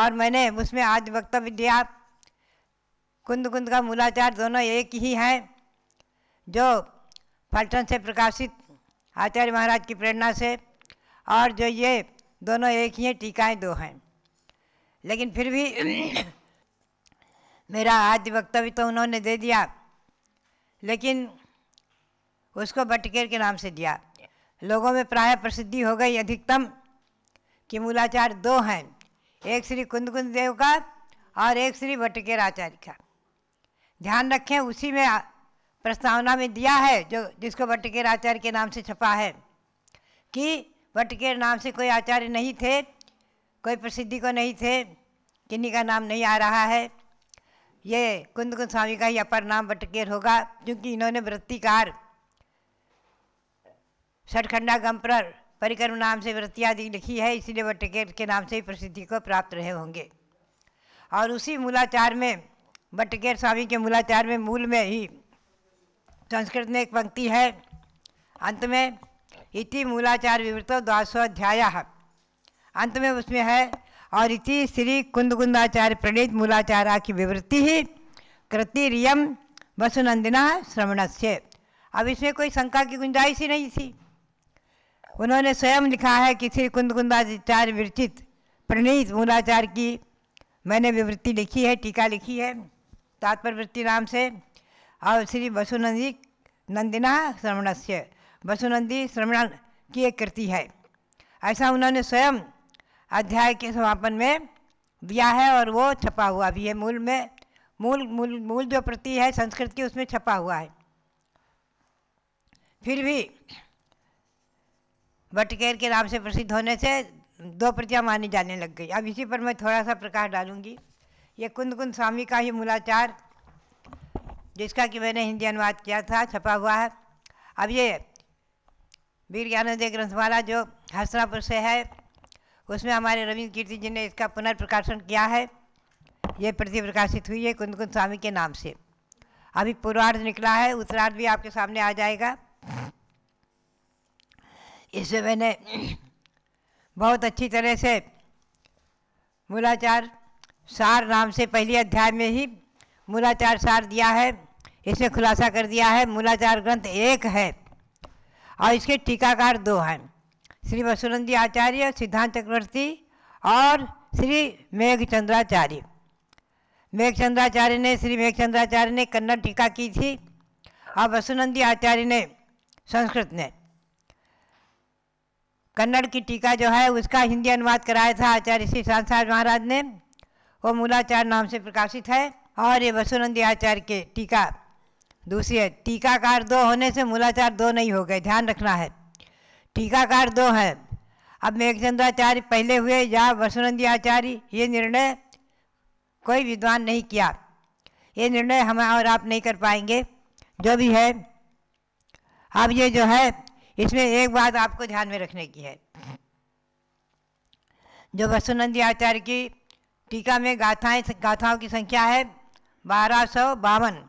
और मैंने उसमें आज वक्तव्य दिया कुंद कुंद का मूलाचार दोनों एक ही हैं जो फलटन से प्रकाशित आचार्य महाराज की प्रेरणा से और जो ये दोनों एक ही हैं टीकाएँ दो हैं लेकिन फिर भी मेरा आदि वक्तव्य तो उन्होंने दे दिया लेकिन उसको बटकेर के नाम से दिया लोगों में प्राय प्रसिद्धि हो गई अधिकतम कि मूलाचार दो हैं एक श्री कुंद कुंद देव का और एक श्री बटकेर आचार्य का ध्यान रखें उसी में प्रस्तावना में दिया है जो जिसको बटकेर आचार्य के नाम से छपा है कि भट्ट के नाम से कोई आचार्य नहीं थे कोई प्रसिद्धि को नहीं थे किन्हीं का नाम नहीं आ रहा है ये कुंद कुंद स्वामी का ही अपर नाम बटकेर होगा क्योंकि इन्होंने वृत्तिकार सटखंडा गंपर परिक्रम नाम से वृत्ति आदि लिखी है इसीलिए बटकेर के नाम से ही प्रसिद्धि को प्राप्त रहे होंगे और उसी मूलाचार में बटकेर स्वामी के मूलाचार में मूल में ही संस्कृत में एक पंक्ति है अंत में इति मूलाचार विवृतो द्वासोध्याय अंत में उसमें है और इति श्री कुंदकुंदाचार्य प्रणीत मूलाचारा की विवृत्ति ही कृतिरियम वसुनंदिना श्रवण से अब इसमें कोई शंका की गुंजाइश ही नहीं थी उन्होंने स्वयं लिखा है कि श्री कुंदकुंदाचार्य विरचित प्रणीत मूलाचार की मैंने विवृत्ति लिखी है टीका लिखी है तात्पर्य वृत्ति नाम से और श्री वसुनंदी नंदिना श्रवणस्य वसुनंदी श्रमण किए करती है ऐसा उन्होंने स्वयं अध्याय के समापन में दिया है और वो छपा हुआ भी है मूल में मूल मूल मूल जो प्रति है संस्कृत की उसमें छपा हुआ है फिर भी बटकेर के नाम से प्रसिद्ध होने से दो प्रतियाँ मानी जाने लग गई अब इसी पर मैं थोड़ा सा प्रकाश डालूंगी ये कुंद कुंद स्वामी का ही मूलाचार जिसका कि मैंने हिंदी अनुवाद किया था छपा हुआ है अब ये वीर ज्ञानोदय ग्रंथवाला जो हसनापुर से है उसमें हमारे रविंद्र कीर्ति जी ने इसका पुनर्प्रकाशन किया है ये प्रति प्रकाशित हुई है कुंद कुंद स्वामी के नाम से अभी पूर्वार्ध निकला है उत्तरार्ध भी आपके सामने आ जाएगा इसे मैंने बहुत अच्छी तरह से मूलाचार सार नाम से पहले अध्याय में ही मूलाचार सार दिया है इसमें खुलासा कर दिया है मूलाचार ग्रंथ एक है और इसके टीकाकार दो हैं श्री वसुनंदी आचार्य सिद्धांत चक्रवर्ती और श्री मेघचंद्राचार्य मेघचंद्राचार्य ने श्री मेघचंद्राचार्य ने कन्नड़ टीका की थी और वसुनंदी आचार्य ने संस्कृत ने कन्नड़ की टीका जो है उसका हिंदी अनुवाद कराया था आचार्य श्री सांसार महाराज ने वो मूलाचार्य नाम से प्रकाशित है और ये वसुनंदी आचार्य के टीका दूसरी है टीकाकार दो होने से मूलाचार दो नहीं हो गए ध्यान रखना है टीकाकार दो हैं अब मेघचंद्राचार्य पहले हुए या वसुनंदी आचार्य ये निर्णय कोई विद्वान नहीं किया ये निर्णय हम और आप नहीं कर पाएंगे जो भी है अब ये जो है इसमें एक बात आपको ध्यान में रखने की है जो वसुनंदी आचार्य की टीका में गाथाएं गाथाओं की संख्या है बारह सौ बावन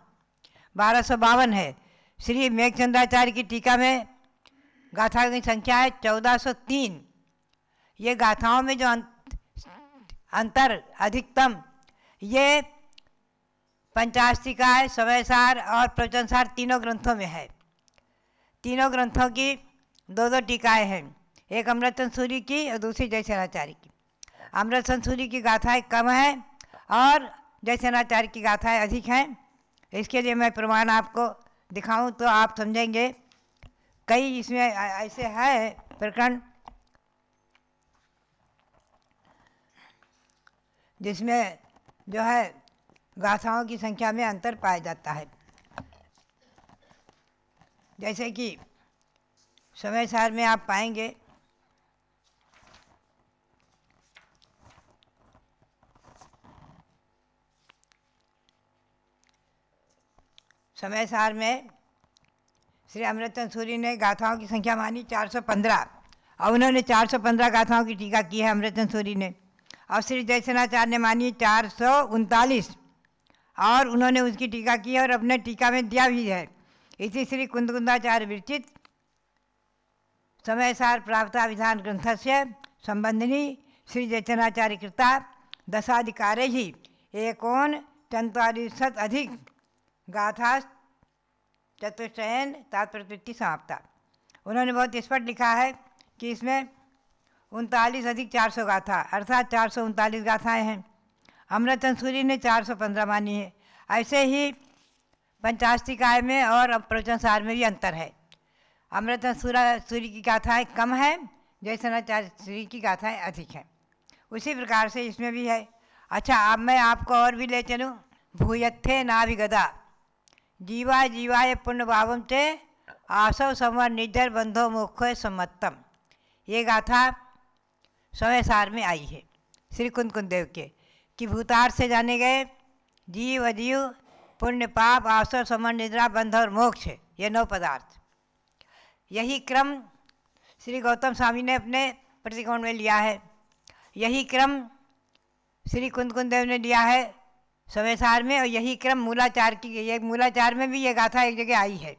बारह सौ बावन है श्री मेघचंद्राचार्य की टीका में गाथा की संख्या है चौदह सौ तीन ये गाथाओं में जो अंत अंतर अधिकतम ये पंचाष्टिका समय समयसार और प्रवचनसार तीनों ग्रंथों में है तीनों ग्रंथों की दो दो टीकाएँ हैं एक अमृत सूरी की और दूसरी जयसेनाचार्य की अमृत सूरी की गाथाएँ कम है और जयसेनाचार्य की गाथाएँ अधिक हैं इसके लिए मैं प्रमाण आपको दिखाऊं तो आप समझेंगे कई इसमें ऐसे है प्रकरण जिसमें जो है गाथाओं की संख्या में अंतर पाया जाता है जैसे कि समय सार में आप पाएंगे समय सार में श्री अमृतन सूरी ने गाथाओं की संख्या मानी 415 और उन्होंने 415 गाथाओं की टीका की है अमृतन सूरी ने और श्री जयसेनाचार्य ने मानी चार और उन्होंने उसकी टीका की और अपने टीका में दिया भी है इसी श्री कुंदकुंदाचार्य विरचित समयसार प्राप्त विधान ग्रंथ से संबंधनी श्री जयचनाचार्य कृता दशाधिकारे ही एकोन चौतालीस अधिक गाथा चतुष्टयन तात्प्रवृत्ति समाप्ता उन्होंने बहुत स्पष्ट लिखा है कि इसमें उनतालीस अधिक चार सौ गाथा अर्थात चार सौ उनतालीस गाथाएँ हैं अमृत सूरी ने चार सौ पंद्रह मानी है ऐसे ही पंचाष्टिकाय में और प्रवचन सार में भी अंतर है अमृत सूरा सूरी की गाथाएँ कम हैं जयसनाचार्य सूर्य की गाथाएँ अधिक हैं उसी प्रकार से इसमें भी है अच्छा अब आप मैं आपको और भी ले चलूँ भूयत्थे नाभिगदा जीवा जीवाय पुण्य भावम से आसव समर निधर बंधो मुख समत्तम ये गाथा समय सार में आई है श्री कुंद देव के कि भूतार से जाने गए जीव अजीव पुण्य पाप आसव समर निद्रा बंध और मोक्ष ये नौ पदार्थ यही क्रम श्री गौतम स्वामी ने अपने प्रतिकोण में लिया है यही क्रम श्री कुंद देव ने लिया है समयसार में और यही क्रम मूलाचार की ये मूलाचार में भी ये गाथा एक जगह आई है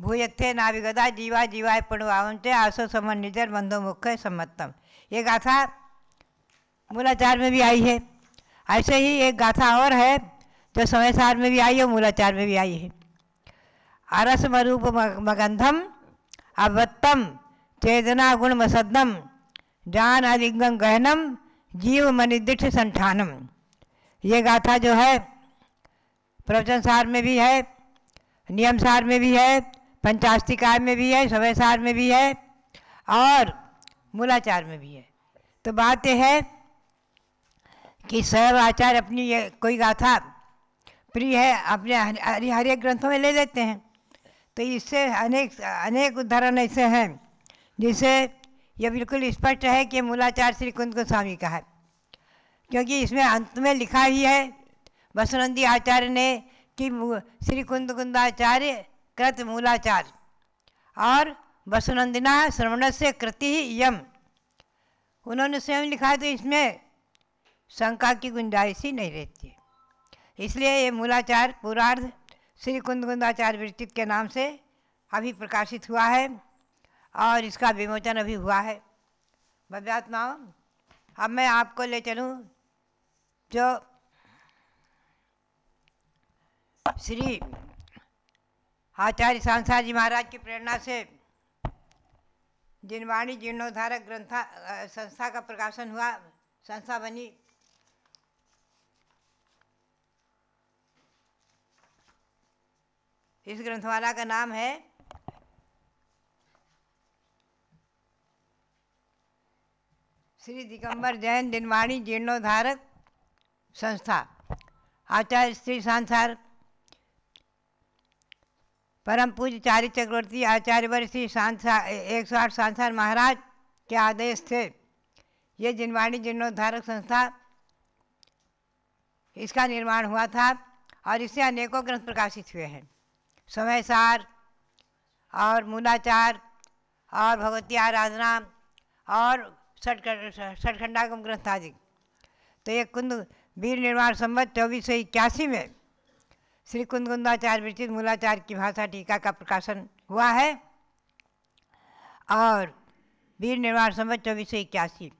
भूयत्थे नाविगदा जीवा जीवाय पुणवावंते आसो समन निजर बंधो मुख सम्मतम ये गाथा मूलाचार में भी आई है ऐसे ही एक गाथा और है जो समयसार में भी आई है मूलाचार में भी आई है अरस मरूप मगंधम अवत्तम चेतना गुण मसदम जान अलिंगम गहनम जीव मनिदिठ संठानम ये गाथा जो है प्रवचन सार में भी है नियम सार में भी है पंचाष्टिकार में भी है समय सार में भी है और मूलाचार में भी है तो बात यह है कि सर्व आचार्य अपनी ये कोई गाथा प्रिय है अपने हरि ग्रंथों में ले लेते हैं तो इससे अनेक अनेक उदाहरण ऐसे हैं जिसे यह बिल्कुल स्पष्ट है कि मूलाचार श्री कुंद गोस्वामी का है क्योंकि इसमें अंत में लिखा ही है बसुनंदी आचार्य ने कि श्री कुंद कुंदाचार्य कृत मूलाचार्य और वसुनंदिना श्रवण से कृति ही यम उन्होंने स्वयं लिखा है तो इसमें शंका की गुंजाइश ही नहीं रहती है इसलिए ये मूलाचार पुरार्ध श्री कुंद कुंदाचार्य विरचित के नाम से अभी प्रकाशित हुआ है और इसका विमोचन अभी हुआ है भव्यात्माओं अब मैं आपको ले चलूँ जो श्री आचार्य सांसा जी महाराज की प्रेरणा से जिनवाणी जीर्णोद्धारक ग्रंथा संस्था का प्रकाशन हुआ संस्था बनी इस ग्रंथवाला का नाम है श्री दिगंबर जैन दिनवाणी जीर्णोद्धारक संस्था आचार्य श्री संसार परम पूज्य चार्य चक्रवर्ती आचार्य श्री सांसार एक सौ आठ सांसार महाराज के आदेश थे ये जिनवाणी जीर्णोद्धारक संस्था इसका निर्माण हुआ था और इससे अनेकों ग्रंथ प्रकाशित हुए हैं समयसार और मूलाचार और भगवती आराधना और सटखंडागम ग्रंथ आदि तो ये कुंद वीर निर्माण संवत चौबीस सौ इक्यासी में श्री कुंदकुंदाचार्य विचित मूलाचार्य की भाषा टीका का प्रकाशन हुआ है और वीर निर्माण संवत चौबीस सौ इक्यासी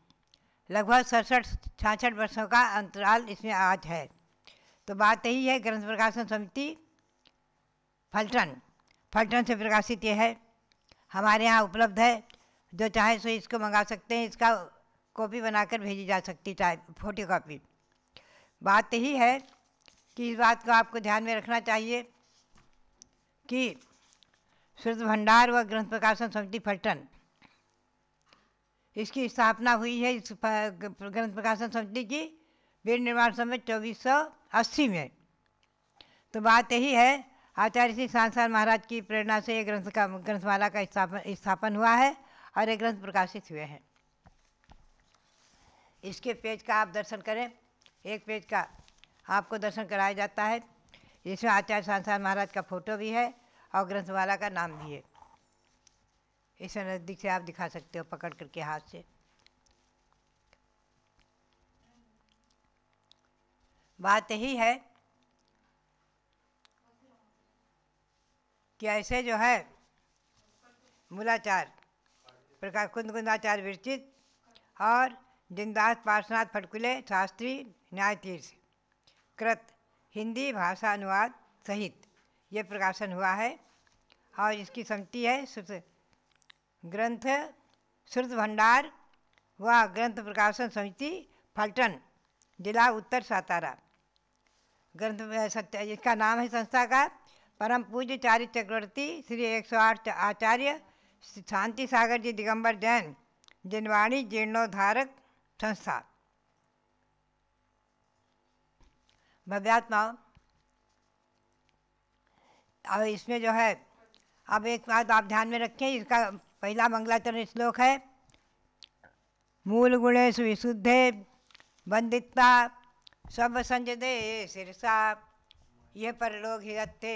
लगभग सड़सठ छाछठ वर्षों का अंतराल इसमें आज है तो बात यही है ग्रंथ प्रकाशन समिति फल्टन फल्टन से प्रकाशित यह है हमारे यहाँ उपलब्ध है जो चाहे सो इसको मंगा सकते हैं इसका कॉपी बनाकर भेजी जा सकती चाहे फोटो कापी बात यही है कि इस बात को आपको ध्यान में रखना चाहिए कि शुद्ध भंडार व ग्रंथ प्रकाशन समिति पलटन इसकी स्थापना हुई है इस ग्रंथ प्रकाशन समिति की वीर निर्माण समय चौबीस सौ अस्सी में तो बात यही है आचार्य सिंह सांसार महाराज की प्रेरणा से ये ग्रंथ का ग्रंथमाला का स्थापन स्थापन हुआ है और ये ग्रंथ प्रकाशित हुए हैं इसके पेज का आप दर्शन करें एक पेज का आपको दर्शन कराया जाता है जिसमें आचार्य सांसार महाराज का फोटो भी है और ग्रंथवाला का नाम भी है इसे नज़दीक से आप दिखा सकते हो पकड़ करके हाथ से बात यही है कि ऐसे जो है मूलाचार प्रकाश कुंद कुंदाचार्य विरचित और जिंदास पार्शनाथ फटकुले शास्त्री न्यायतीर्थ कृत हिंदी भाषा अनुवाद सहित यह प्रकाशन हुआ है और इसकी समिति है श्रुत ग्रंथ श्रुत भंडार व ग्रंथ प्रकाशन समिति फलटन जिला उत्तर सातारा ग्रंथ सत्य इसका नाम है संस्था का परम पूज्य चार्य चक्रवर्ती श्री एक सौ आठ आचार्य शांति सागर जी दिगंबर जैन जिनवाणी जीर्णोद्धारक संस्था भव्यात्मा और इसमें जो है अब एक बात आप ध्यान में रखें इसका पहला मंगलाचरण तो श्लोक है मूल गुणेश विशुद्धे बंदिता सब संजदे सिरसा ये परलोक हिरते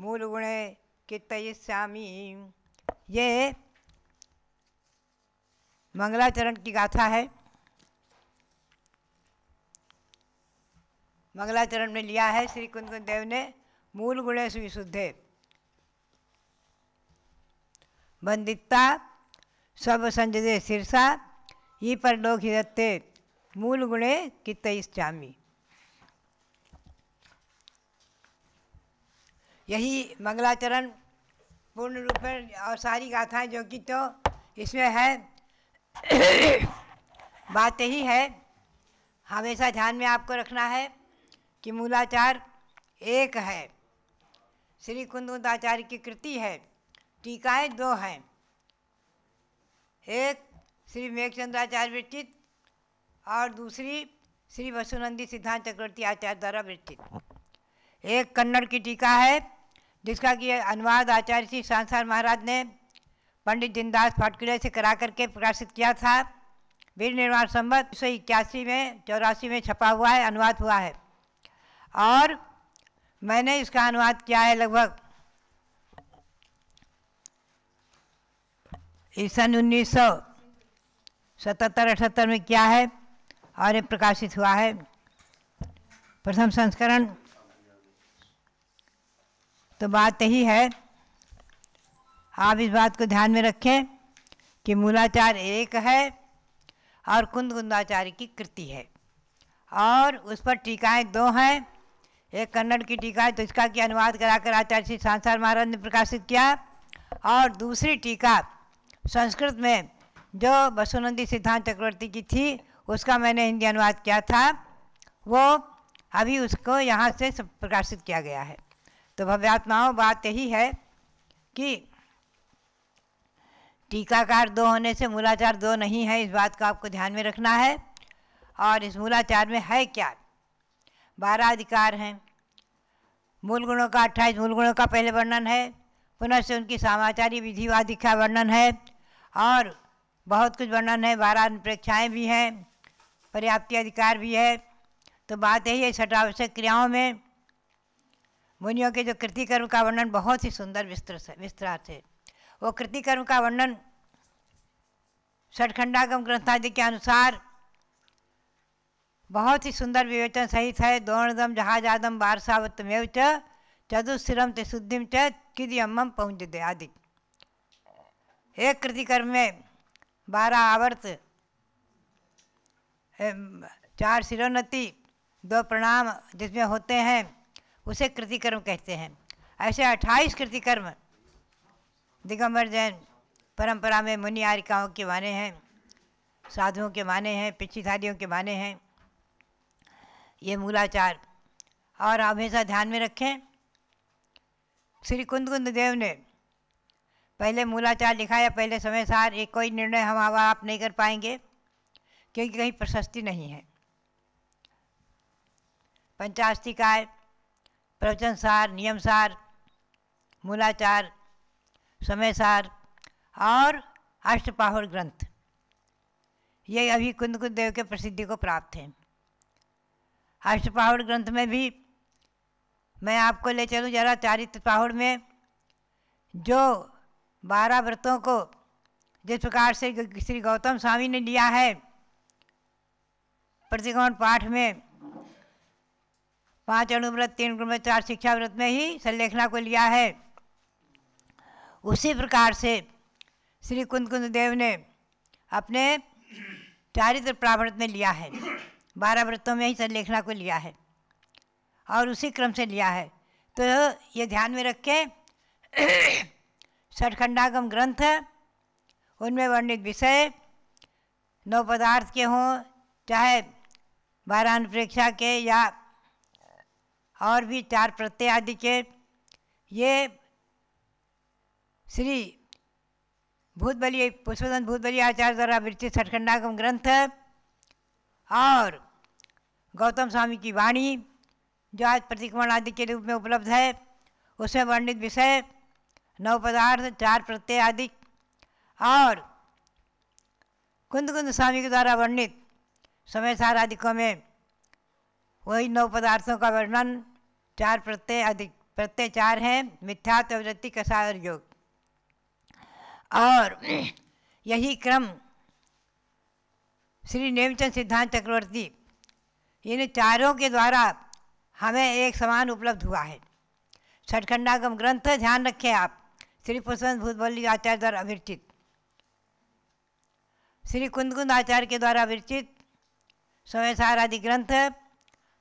मूल गुणे कितयिष्यामी ये मंगलाचरण की गाथा है मंगलाचरण में लिया है श्री कुंद देव ने मूल गुणेश विशुद्धे बंदिता सब संजदे सिरसा ये पर लोग हिदत्ते मूल गुणे चामी यही मंगलाचरण पूर्ण रूप में और सारी गाथाएं जो कि तो इसमें है बात यही है हमेशा ध्यान में आपको रखना है कि मूलाचार एक है श्री कुंदुदाचार्य की कृति है टीकाएं दो हैं एक श्री मेघचंद्राचार्य विरचित और दूसरी श्री वसुनंदी सिद्धांत चक्रवर्ती आचार्य द्वारा विरचित एक कन्नड़ की टीका है जिसका कि अनुवाद आचार्य श्री सांसार महाराज ने पंडित दीनदास फाटकड़े से करा करके प्रकाशित किया था वीर निर्माण संबंध उन्नीस में चौरासी में छपा हुआ है अनुवाद हुआ है और मैंने इसका अनुवाद किया है लगभग सन उन्नीस सौ सतहत्तर अठहत्तर में किया है और ये प्रकाशित हुआ है प्रथम संस्करण तो बात यही है आप इस बात को ध्यान में रखें कि मूलाचार एक है और कुंद कुंदाचार्य की कृति है और उस पर टीकाएं दो हैं एक कन्नड़ की टीका है तो इसका की अनुवाद कराकर आचार्य श्री सांसार महाराज ने प्रकाशित किया और दूसरी टीका संस्कृत में जो वसुनंदी सिद्धांत चक्रवर्ती की थी उसका मैंने हिंदी अनुवाद किया था वो अभी उसको यहाँ से प्रकाशित किया गया है तो भव्यात्माओं बात यही है कि टीकाकार दो होने से मूलाचार दो नहीं है इस बात को आपको ध्यान में रखना है और इस मूलाचार में है क्या बारह अधिकार हैं मूल गुणों का अट्ठाईस मूल गुणों का पहले वर्णन है पुनः से उनकी समाचारी विधिवादी का वर्णन है और बहुत कुछ वर्णन है बारह अनुप्रेक्षाएँ भी हैं पर्याप्ति अधिकार भी है तो बात यही है छठावश्यक क्रियाओं में मुनियों के जो कृतिकर्म का वर्णन बहुत ही सुंदर विस्तृत विस्तार है वो कृतिकर्म का वर्णन षठखंडागम ग्रंथादि के अनुसार बहुत ही सुंदर विवेचन सहित है द्रोणदम जहाजादम वारसावतमेव च चतुस्थिरम त्रिशुद्धिम च किदियम पहुँच दे आदि एक कृतिकर्म में बारह आवर्त चार शिरोन्नति दो प्रणाम जिसमें होते हैं उसे कृतिकर्म कहते हैं ऐसे अट्ठाईस कृतिकर्म दिगंबर जैन परंपरा में मुनि आरिकाओं के माने हैं साधुओं के माने हैं पिछीधारियों के माने हैं ये मूलाचार और हमेशा ध्यान में रखें श्री कुंद कुंद देव ने पहले मूलाचार लिखा या पहले समय सार ये कोई निर्णय हम आप नहीं कर पाएंगे क्योंकि कहीं प्रशस्ति नहीं है पंचास्ती काय प्रवचन सार नियम सार मूलाचार समय सार और अष्टपाहुर ग्रंथ ये अभी कुंद कुंद देव के प्रसिद्धि को प्राप्त हैं अष्टपाहुड़ ग्रंथ में भी मैं आपको ले चलूँ जरा चारित्र पाहुड़ में जो बारह व्रतों को जिस प्रकार से श्री गौतम स्वामी ने लिया है प्रतिगमन पाठ में पांच अणुव्रत तीन गुण में चार शिक्षा व्रत में ही संलेखना को लिया है उसी प्रकार से श्री कुंद कुंद देव ने अपने चारित्र प्रावृत में लिया है बारह व्रतों में ही संलेखना को लिया है और उसी क्रम से लिया है तो ये ध्यान में रख के षठखंडागम ग्रंथ उनमें वर्णित विषय नौ पदार्थ के हों चाहे बारह अनुप्रेक्षा के या और भी चार प्रत्यय आदि के ये श्री भूतबली पुष्पदन भूतबली आचार्य द्वारा विरचित षठखंडागम ग्रंथ और गौतम स्वामी की वाणी जो आज प्रतिक्रमण आदि के रूप में उपलब्ध है उसमें वर्णित विषय नव पदार्थ चार प्रत्यय आदि और कुंद कुंद स्वामी के द्वारा वर्णित समय सार आदिकों में वही नौ पदार्थों का वर्णन चार प्रत्यय अधिक प्रत्यय चार हैं मिथ्या तवृत्ति कसा और योग और यही क्रम श्री नेमचंद सिद्धांत चक्रवर्ती इन चारों के द्वारा हमें एक समान उपलब्ध हुआ है षटखंडागम ग्रंथ ध्यान रखें आप श्री पुष्पन भूतबल्ली आचार्य द्वारा विरचित श्री कुंदकुंद आचार्य के द्वारा विरचित स्वयंसार आदि ग्रंथ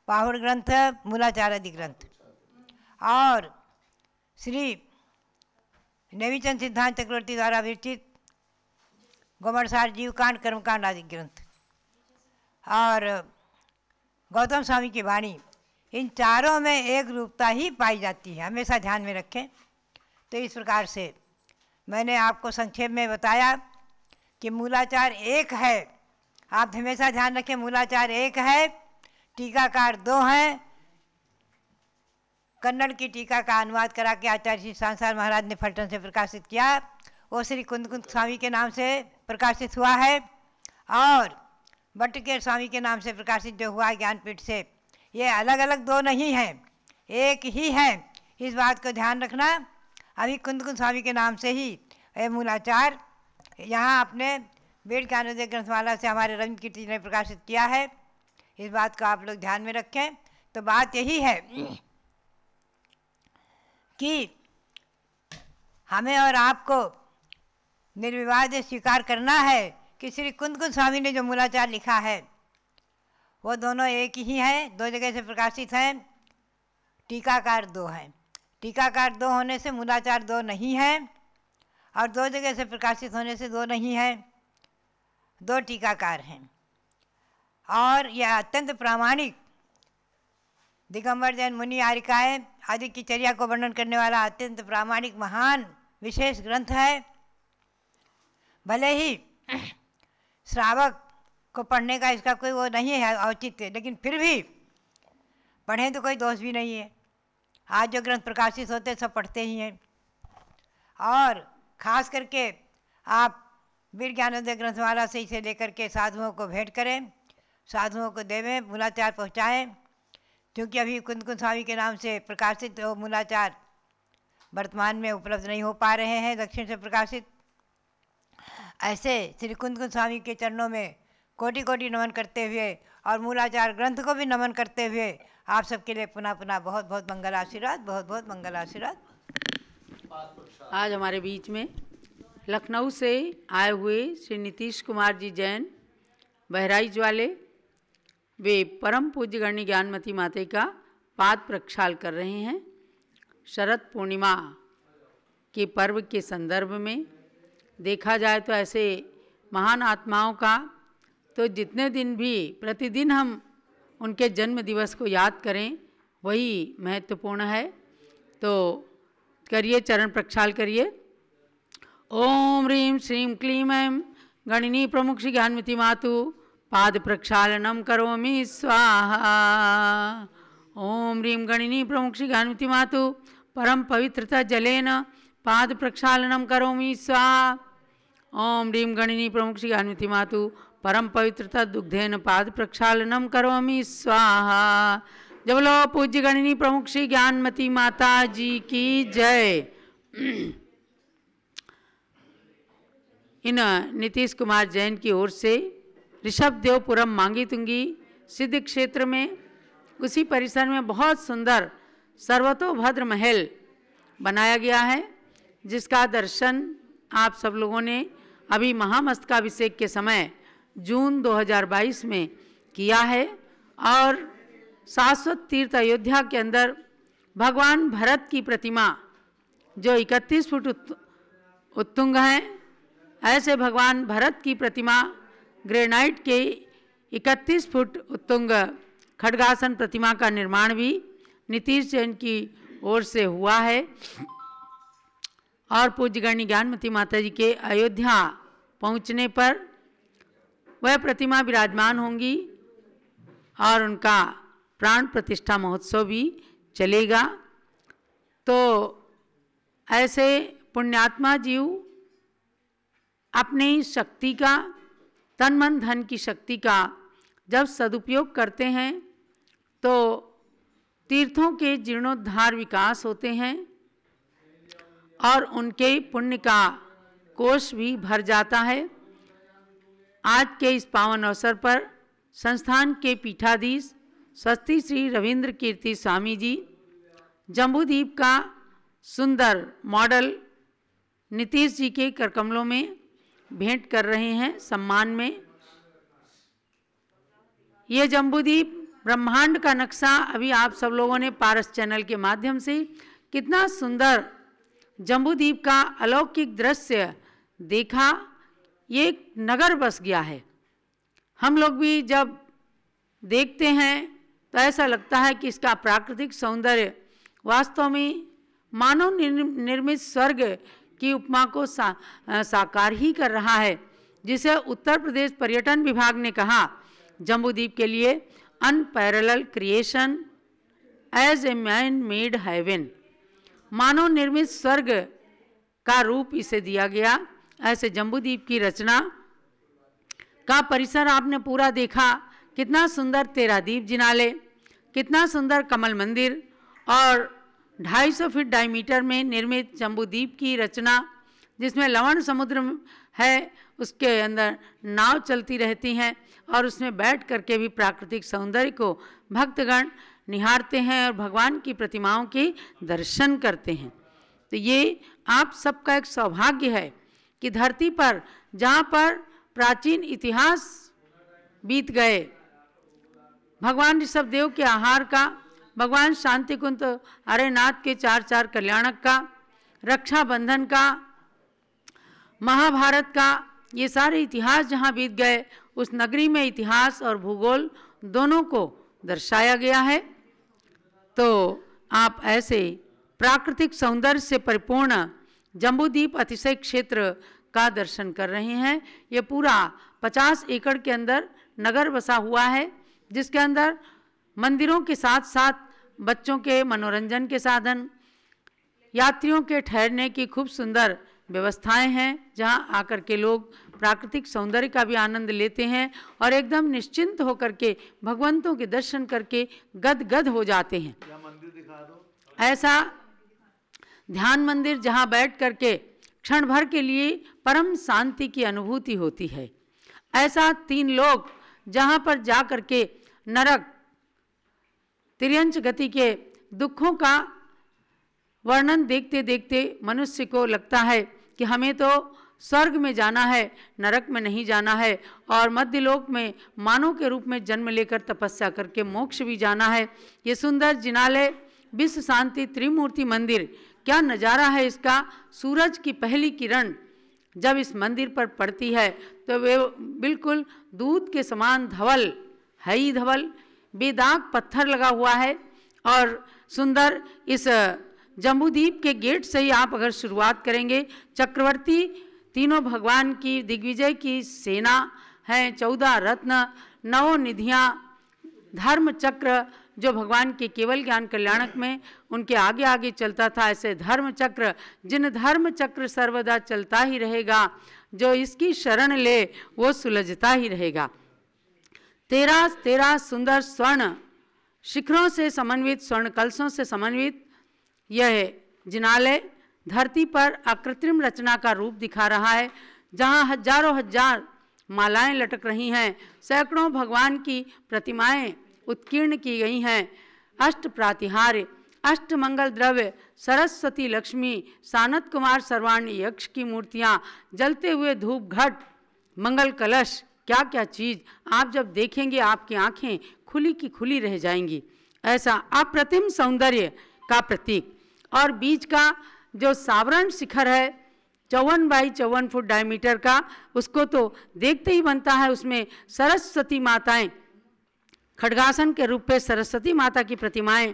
पाहुड़ ग्रंथ मूलाचार आदि ग्रंथ और श्री नवीचंद सिद्धांत चक्रवर्ती द्वारा विरचित गोमरसार जीवकांड कर्मकांड आदि ग्रंथ और गौतम स्वामी की वाणी इन चारों में एक रूपता ही पाई जाती है हमेशा ध्यान में रखें तो इस प्रकार से मैंने आपको संक्षेप में बताया कि मूलाचार एक है आप हमेशा ध्यान रखें मूलाचार एक है टीकाकार दो हैं कन्नड़ की टीका का अनुवाद करा के आचार्य श्री सांसार महाराज ने फलटन से प्रकाशित किया वो श्री कुंद कुंद स्वामी के नाम से प्रकाशित हुआ है और भट्ट के स्वामी के नाम से प्रकाशित जो हुआ ज्ञानपीठ से ये अलग अलग दो नहीं हैं एक ही है इस बात को ध्यान रखना अभी कुंद कुंद स्वामी के नाम से ही ये मूलाचार यहाँ अपने बीड कानोदय ग्रंथमाला से हमारे रंग कीर्ति ने प्रकाशित किया है इस बात को आप लोग ध्यान में रखें तो बात यही है कि हमें और आपको निर्विवाद स्वीकार करना है कि श्री कुंद स्वामी ने जो मूलाचार लिखा है वो दोनों एक ही हैं दो जगह से प्रकाशित हैं टीकाकार दो हैं टीकाकार दो होने से मूलाचार दो नहीं है और दो जगह से प्रकाशित होने से दो नहीं है दो टीकाकार हैं और यह अत्यंत प्रामाणिक दिगंबर जैन मुनि आरिकाए आदि की चर्या को वर्णन करने वाला अत्यंत प्रामाणिक महान विशेष ग्रंथ है भले ही श्रावक को पढ़ने का इसका कोई वो नहीं है औचित्य लेकिन फिर भी पढ़ें तो कोई दोष भी नहीं है आज जो ग्रंथ प्रकाशित होते सब पढ़ते ही हैं और ख़ास करके आप वीर ज्ञानोदय वाला से इसे लेकर के साधुओं को भेंट करें साधुओं को देवें मूलाचार पहुँचाएँ क्योंकि अभी कुंदकुंद स्वामी के नाम से प्रकाशित मूलाचार वर्तमान में उपलब्ध नहीं हो पा रहे हैं दक्षिण से प्रकाशित ऐसे श्री कुंद स्वामी के चरणों में कोटि कोटि नमन करते हुए और मूलाचार ग्रंथ को भी नमन करते हुए आप सबके लिए पुनः पुनः बहुत बहुत मंगल आशीर्वाद बहुत बहुत मंगल आशीर्वाद आज हमारे बीच में लखनऊ से आए हुए श्री नीतीश कुमार जी जैन बहराइच वाले वे परम पूज्य गणी ज्ञानमती माते का पाद प्रक्षाल कर रहे हैं शरद पूर्णिमा के पर्व के संदर्भ में देखा जाए तो ऐसे महान आत्माओं का तो जितने दिन भी प्रतिदिन हम उनके जन्म दिवस को याद करें वही महत्वपूर्ण है तो करिए चरण प्रक्षाल करिए ओम ह्रीं श्रीम क्लीं ऐं गणिनी प्रमुख श्री ज्ञानमती मातु पाद प्रक्षालनम करोमी स्वाहा ओम रीम गणिनी प्रमुख श्री ज्ञानमती मातु परम पवित्रता जलेन पाद प्रक्षालनम करोमी स्वाहा ओम रीम गणिनी प्रमुख श्री अनुति मातु परम पवित्रता दुग्धेन पाद प्रक्षालन करोमी स्वाहा जब लो पूज्य गणिनी प्रमुख श्री ज्ञानमती माता जी की जय इन नीतीश कुमार जैन की ओर से ऋषभ देवपुरम मांगी तुंगी सिद्ध क्षेत्र में उसी परिसर में बहुत सुंदर सर्वतोभद्र महल बनाया गया है जिसका दर्शन आप सब लोगों ने अभी महामस्तकाभिषेक के समय जून 2022 में किया है और शाश्वत तीर्थ अयोध्या के अंदर भगवान भरत की प्रतिमा जो 31 फुट उत्तुंग है ऐसे भगवान भरत की प्रतिमा ग्रेनाइट के 31 फुट उत्तुंग खडगासन प्रतिमा का निर्माण भी नीतीश जैन की ओर से हुआ है और पूज्यगणी ज्ञानमती माता जी के अयोध्या पहुंचने पर वह प्रतिमा विराजमान होंगी और उनका प्राण प्रतिष्ठा महोत्सव भी चलेगा तो ऐसे पुण्यात्मा जीव अपने शक्ति का तन मन धन की शक्ति का जब सदुपयोग करते हैं तो तीर्थों के जीर्णोद्धार विकास होते हैं और उनके पुण्य का कोष भी भर जाता है आज के इस पावन अवसर पर संस्थान के पीठाधीश स्वस्ति श्री रविंद्र कीर्ति स्वामी जी जम्बूद्वीप का सुंदर मॉडल नीतीश जी के करकमलों में भेंट कर रहे हैं सम्मान में ये जम्बूद्वीप ब्रह्मांड का नक्शा अभी आप सब लोगों ने पारस चैनल के माध्यम से कितना सुंदर जम्बूद्वीप का अलौकिक दृश्य देखा ये एक नगर बस गया है हम लोग भी जब देखते हैं तो ऐसा लगता है कि इसका प्राकृतिक सौंदर्य वास्तव में मानव निर्मित स्वर्ग की उपमा को सा, साकार ही कर रहा है जिसे उत्तर प्रदेश पर्यटन विभाग ने कहा जम्बूद्वीप के लिए unparalleled creation as a man made heaven मानव निर्मित स्वर्ग का रूप इसे दिया गया ऐसे जम्बूद्वीप की रचना का परिसर आपने पूरा देखा कितना सुंदर तेरा दीप जिनाले कितना सुंदर कमल मंदिर और 250 फीट डायमीटर में निर्मित जम्बूद्वीप की रचना जिसमें लवण समुद्र है उसके अंदर नाव चलती रहती हैं और उसमें बैठ करके भी प्राकृतिक सौंदर्य को भक्तगण निहारते हैं और भगवान की प्रतिमाओं के दर्शन करते हैं तो ये आप सबका एक सौभाग्य है कि धरती पर जहाँ पर प्राचीन इतिहास बीत गए भगवान ऋषभदेव के आहार का भगवान शांति कुंत अरेनाथ के चार चार कल्याणक का रक्षाबंधन का महाभारत का ये सारे इतिहास जहाँ बीत गए उस नगरी में इतिहास और भूगोल दोनों को दर्शाया गया है तो आप ऐसे प्राकृतिक सौंदर्य से परिपूर्ण जम्बूद्वीप अतिशय क्षेत्र का दर्शन कर रहे हैं ये पूरा 50 एकड़ के अंदर नगर बसा हुआ है जिसके अंदर मंदिरों के साथ साथ बच्चों के मनोरंजन के साधन यात्रियों के ठहरने की खूब सुंदर व्यवस्थाएं हैं जहां आकर के लोग प्राकृतिक सौंदर्य का भी आनंद लेते हैं और एकदम निश्चिंत होकर के भगवंतों के दर्शन करके गदगद हो जाते हैं ऐसा ध्यान मंदिर जहाँ बैठ करके क्षण भर के लिए परम शांति की अनुभूति होती है ऐसा तीन लोग जहाँ पर जा कर के नरक त्रियंश गति के दुखों का वर्णन देखते देखते मनुष्य को लगता है कि हमें तो स्वर्ग में जाना है नरक में नहीं जाना है और मध्यलोक में मानव के रूप में जन्म लेकर तपस्या करके मोक्ष भी जाना है ये सुंदर जिनालय विश्व शांति त्रिमूर्ति मंदिर क्या नज़ारा है इसका सूरज की पहली किरण जब इस मंदिर पर पड़ती है तो वे बिल्कुल दूध के समान धवल है ही धवल बेदाग पत्थर लगा हुआ है और सुंदर इस जम्बूद्वीप के गेट से ही आप अगर शुरुआत करेंगे चक्रवर्ती तीनों भगवान की दिग्विजय की सेना है चौदह रत्न नौ निधियाँ धर्म चक्र जो भगवान के केवल ज्ञान कल्याणक में उनके आगे आगे चलता था ऐसे धर्म चक्र जिन धर्म चक्र सर्वदा चलता ही रहेगा जो इसकी शरण ले वो सुलझता ही रहेगा तेरा तेरा सुंदर स्वर्ण शिखरों से समन्वित स्वर्ण कलशों से समन्वित यह जिनालय धरती पर अकृत्रिम रचना का रूप दिखा रहा है जहाँ हजारों हजार मालाएं लटक रही हैं सैकड़ों भगवान की प्रतिमाएं उत्कीर्ण की गई हैं अष्ट प्रातिहार्य अष्ट मंगल द्रव्य सरस्वती लक्ष्मी सानत कुमार सर्वाणी यक्ष की मूर्तियाँ जलते हुए धूप घट मंगल कलश क्या क्या चीज़ आप जब देखेंगे आपकी आँखें खुली की खुली रह जाएंगी ऐसा अप्रतिम सौंदर्य का प्रतीक और बीज का जो सावरण शिखर है चौवन बाई चौवन फुट डायमीटर का उसको तो देखते ही बनता है उसमें सरस्वती माताएं खडगासन के रूप में सरस्वती माता की प्रतिमाएं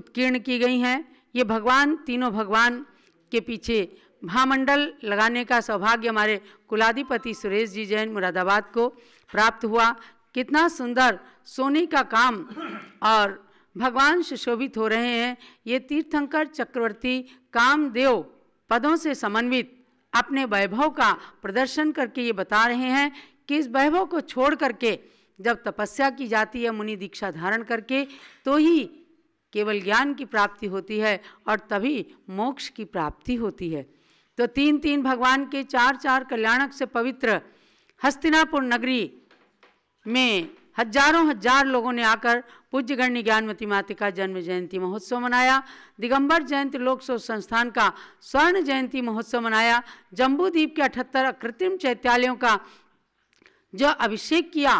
उत्कीर्ण की गई हैं ये भगवान तीनों भगवान के पीछे महामंडल लगाने का सौभाग्य हमारे कुलाधिपति सुरेश जी जैन मुरादाबाद को प्राप्त हुआ कितना सुंदर सोने का काम और भगवान सुशोभित हो रहे हैं ये तीर्थंकर चक्रवर्ती कामदेव पदों से समन्वित अपने वैभव का प्रदर्शन करके ये बता रहे हैं कि इस वैभव को छोड़ करके जब तपस्या की जाती है मुनि दीक्षा धारण करके तो ही केवल ज्ञान की प्राप्ति होती है और तभी मोक्ष की प्राप्ति होती है तो तीन तीन भगवान के चार चार कल्याणक से पवित्र हस्तिनापुर नगरी में हजारों हजार लोगों ने आकर पूज्य गण्य ज्ञानमती माते का जन्म जयंती महोत्सव मनाया दिगंबर जयंती लोक शोध संस्थान का स्वर्ण जयंती महोत्सव मनाया जम्बूद्वीप के अठहत्तर कृत्रिम चैत्यालयों का जो अभिषेक किया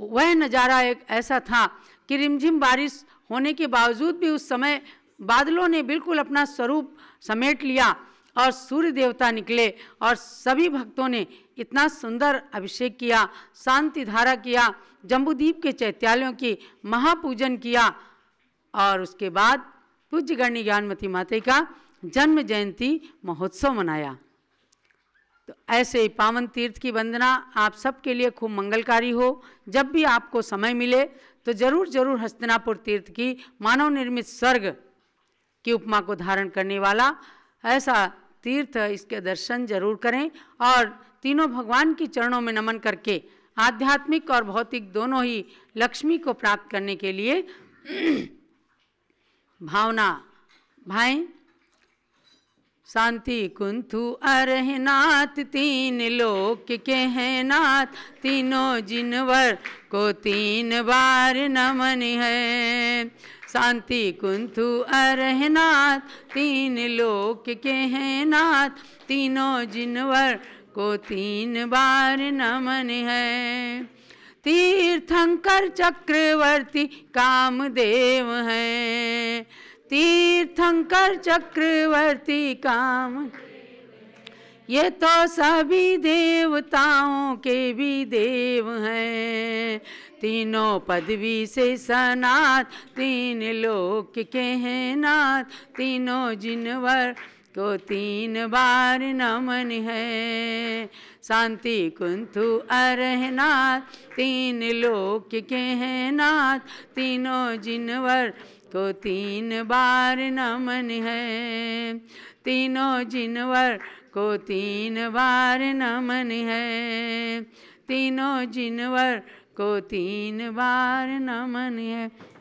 वह नज़ारा एक ऐसा था कि रिमझिम बारिश होने के बावजूद भी उस समय बादलों ने बिल्कुल अपना स्वरूप समेट लिया और सूर्य देवता निकले और सभी भक्तों ने इतना सुंदर अभिषेक किया शांति धारा किया जम्बूद्वीप के चैत्यालयों की महापूजन किया और उसके बाद पूज्य गणी ज्ञानमती माता का जन्म जयंती महोत्सव मनाया तो ऐसे ही पावन तीर्थ की वंदना आप सबके लिए खूब मंगलकारी हो जब भी आपको समय मिले तो ज़रूर ज़रूर हस्तिनापुर तीर्थ की मानव निर्मित स्वर्ग की उपमा को धारण करने वाला ऐसा तीर्थ इसके दर्शन जरूर करें और तीनों भगवान के चरणों में नमन करके आध्यात्मिक और भौतिक दोनों ही लक्ष्मी को प्राप्त करने के लिए भावना भाई शांति कुंथु नाथ तीन लोक के हैं नाथ तीनों जिनवर को तीन बार नमन है शांति कुंथु अरहनाथ तीन लोक के हैं नाथ तीनों जिनवर को तीन बार नमन है तीर्थंकर चक्रवर्ती कामदेव हैं तीर्थंकर चक्रवर्ती काम ये तो सभी देवताओं के भी देव हैं तीनों पदवी से सनात तीन लोक के हैं नाथ तीनों जिनवर को तीन बार नमन है शांति कुंथु अरहनाथ तीन लोक के हैं नाथ तीनों जिनवर को तीन बार नमन है तीनों जिनवर को तीन बार नमन है तीनों जिनवर को तीन बार नमन है